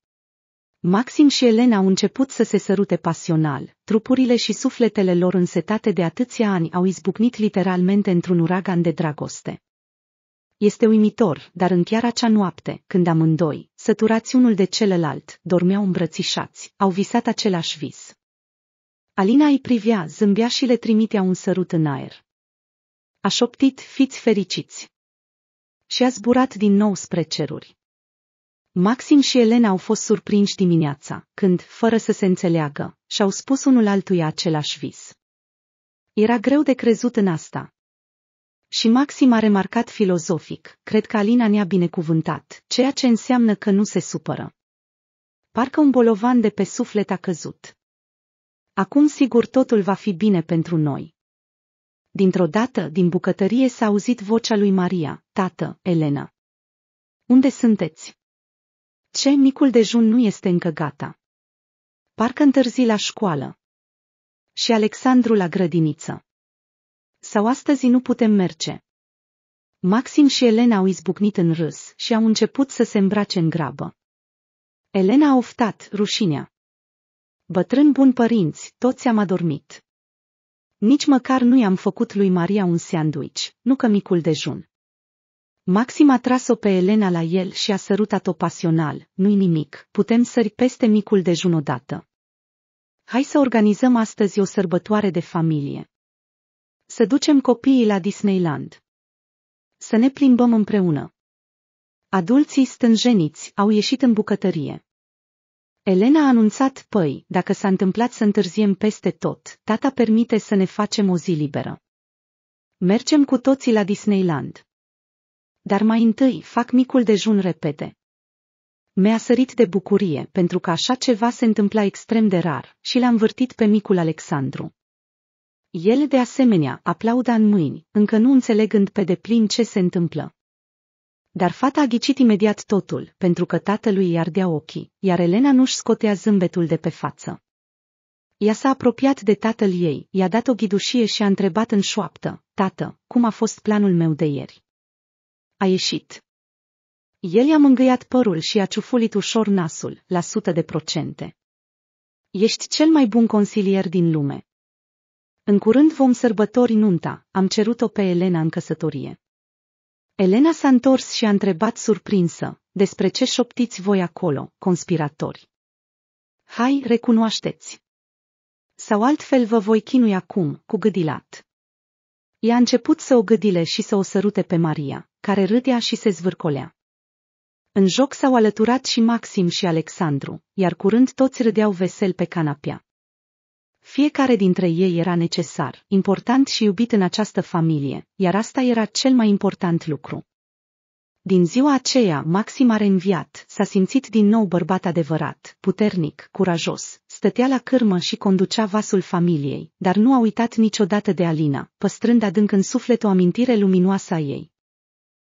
Maxim și Elena au început să se sărute pasional, trupurile și sufletele lor însetate de atâția ani au izbucnit literalmente într-un uragan de dragoste. Este uimitor, dar în chiar acea noapte, când amândoi, săturați unul de celălalt, dormeau îmbrățișați, au visat același vis. Alina îi privea, zâmbea și le trimitea un sărut în aer. A șoptit, fiți fericiți! Și a zburat din nou spre ceruri. Maxim și Elena au fost surprinși dimineața, când, fără să se înțeleagă, și-au spus unul altuia același vis. Era greu de crezut în asta, și Maxim a remarcat filozofic, cred că Alina ne-a binecuvântat, ceea ce înseamnă că nu se supără. Parcă un bolovan de pe suflet a căzut. Acum sigur totul va fi bine pentru noi. Dintr-o dată, din bucătărie s-a auzit vocea lui Maria, tată, Elena. Unde sunteți? Ce, micul dejun nu este încă gata. Parcă întârzi la școală. Și Alexandru la grădiniță sau astăzi nu putem merge. Maxim și Elena au izbucnit în râs și au început să se îmbrace în grabă. Elena a oftat rușinea. Bătrân bun părinți, toți am adormit. Nici măcar nu i-am făcut lui Maria un sandwich, nu că micul dejun. Maxim a tras-o pe Elena la el și a sărutat-o pasional, nu-i nimic, putem sări peste micul dejun odată. Hai să organizăm astăzi o sărbătoare de familie. Să ducem copiii la Disneyland. Să ne plimbăm împreună. Adulții stânjeniți au ieșit în bucătărie. Elena a anunțat, păi, dacă s-a întâmplat să întârziem peste tot, tata permite să ne facem o zi liberă. Mergem cu toții la Disneyland. Dar mai întâi fac micul dejun repede. Mi-a sărit de bucurie pentru că așa ceva se întâmpla extrem de rar și l-am vârtit pe micul Alexandru el de asemenea aplauda în mâini, încă nu înțelegând pe deplin ce se întâmplă. Dar fata a ghicit imediat totul, pentru că tatălui i ardea ochii, iar Elena nu-și scotea zâmbetul de pe față. Ea s-a apropiat de tatăl ei, i-a dat o ghidușie și a întrebat în șoaptă, Tată, cum a fost planul meu de ieri? A ieșit. El i-a mângâiat părul și a ciufulit ușor nasul, la sută de procente. Ești cel mai bun consilier din lume, în curând vom sărbători nunta, am cerut-o pe Elena în căsătorie. Elena s-a întors și a întrebat surprinsă, despre ce șoptiți voi acolo, conspiratori. Hai, recunoașteți! Sau altfel vă voi chinui acum, cu gâdilat. Ea a început să o gâdile și să o sărute pe Maria, care râdea și se zvârcolea. În joc s-au alăturat și Maxim și Alexandru, iar curând toți râdeau vesel pe canapea. Fiecare dintre ei era necesar, important și iubit în această familie, iar asta era cel mai important lucru. Din ziua aceea, Maxim a reînviat, s-a simțit din nou bărbat adevărat, puternic, curajos, stătea la cârmă și conducea vasul familiei, dar nu a uitat niciodată de Alina, păstrând adânc în suflet o amintire luminoasă a ei.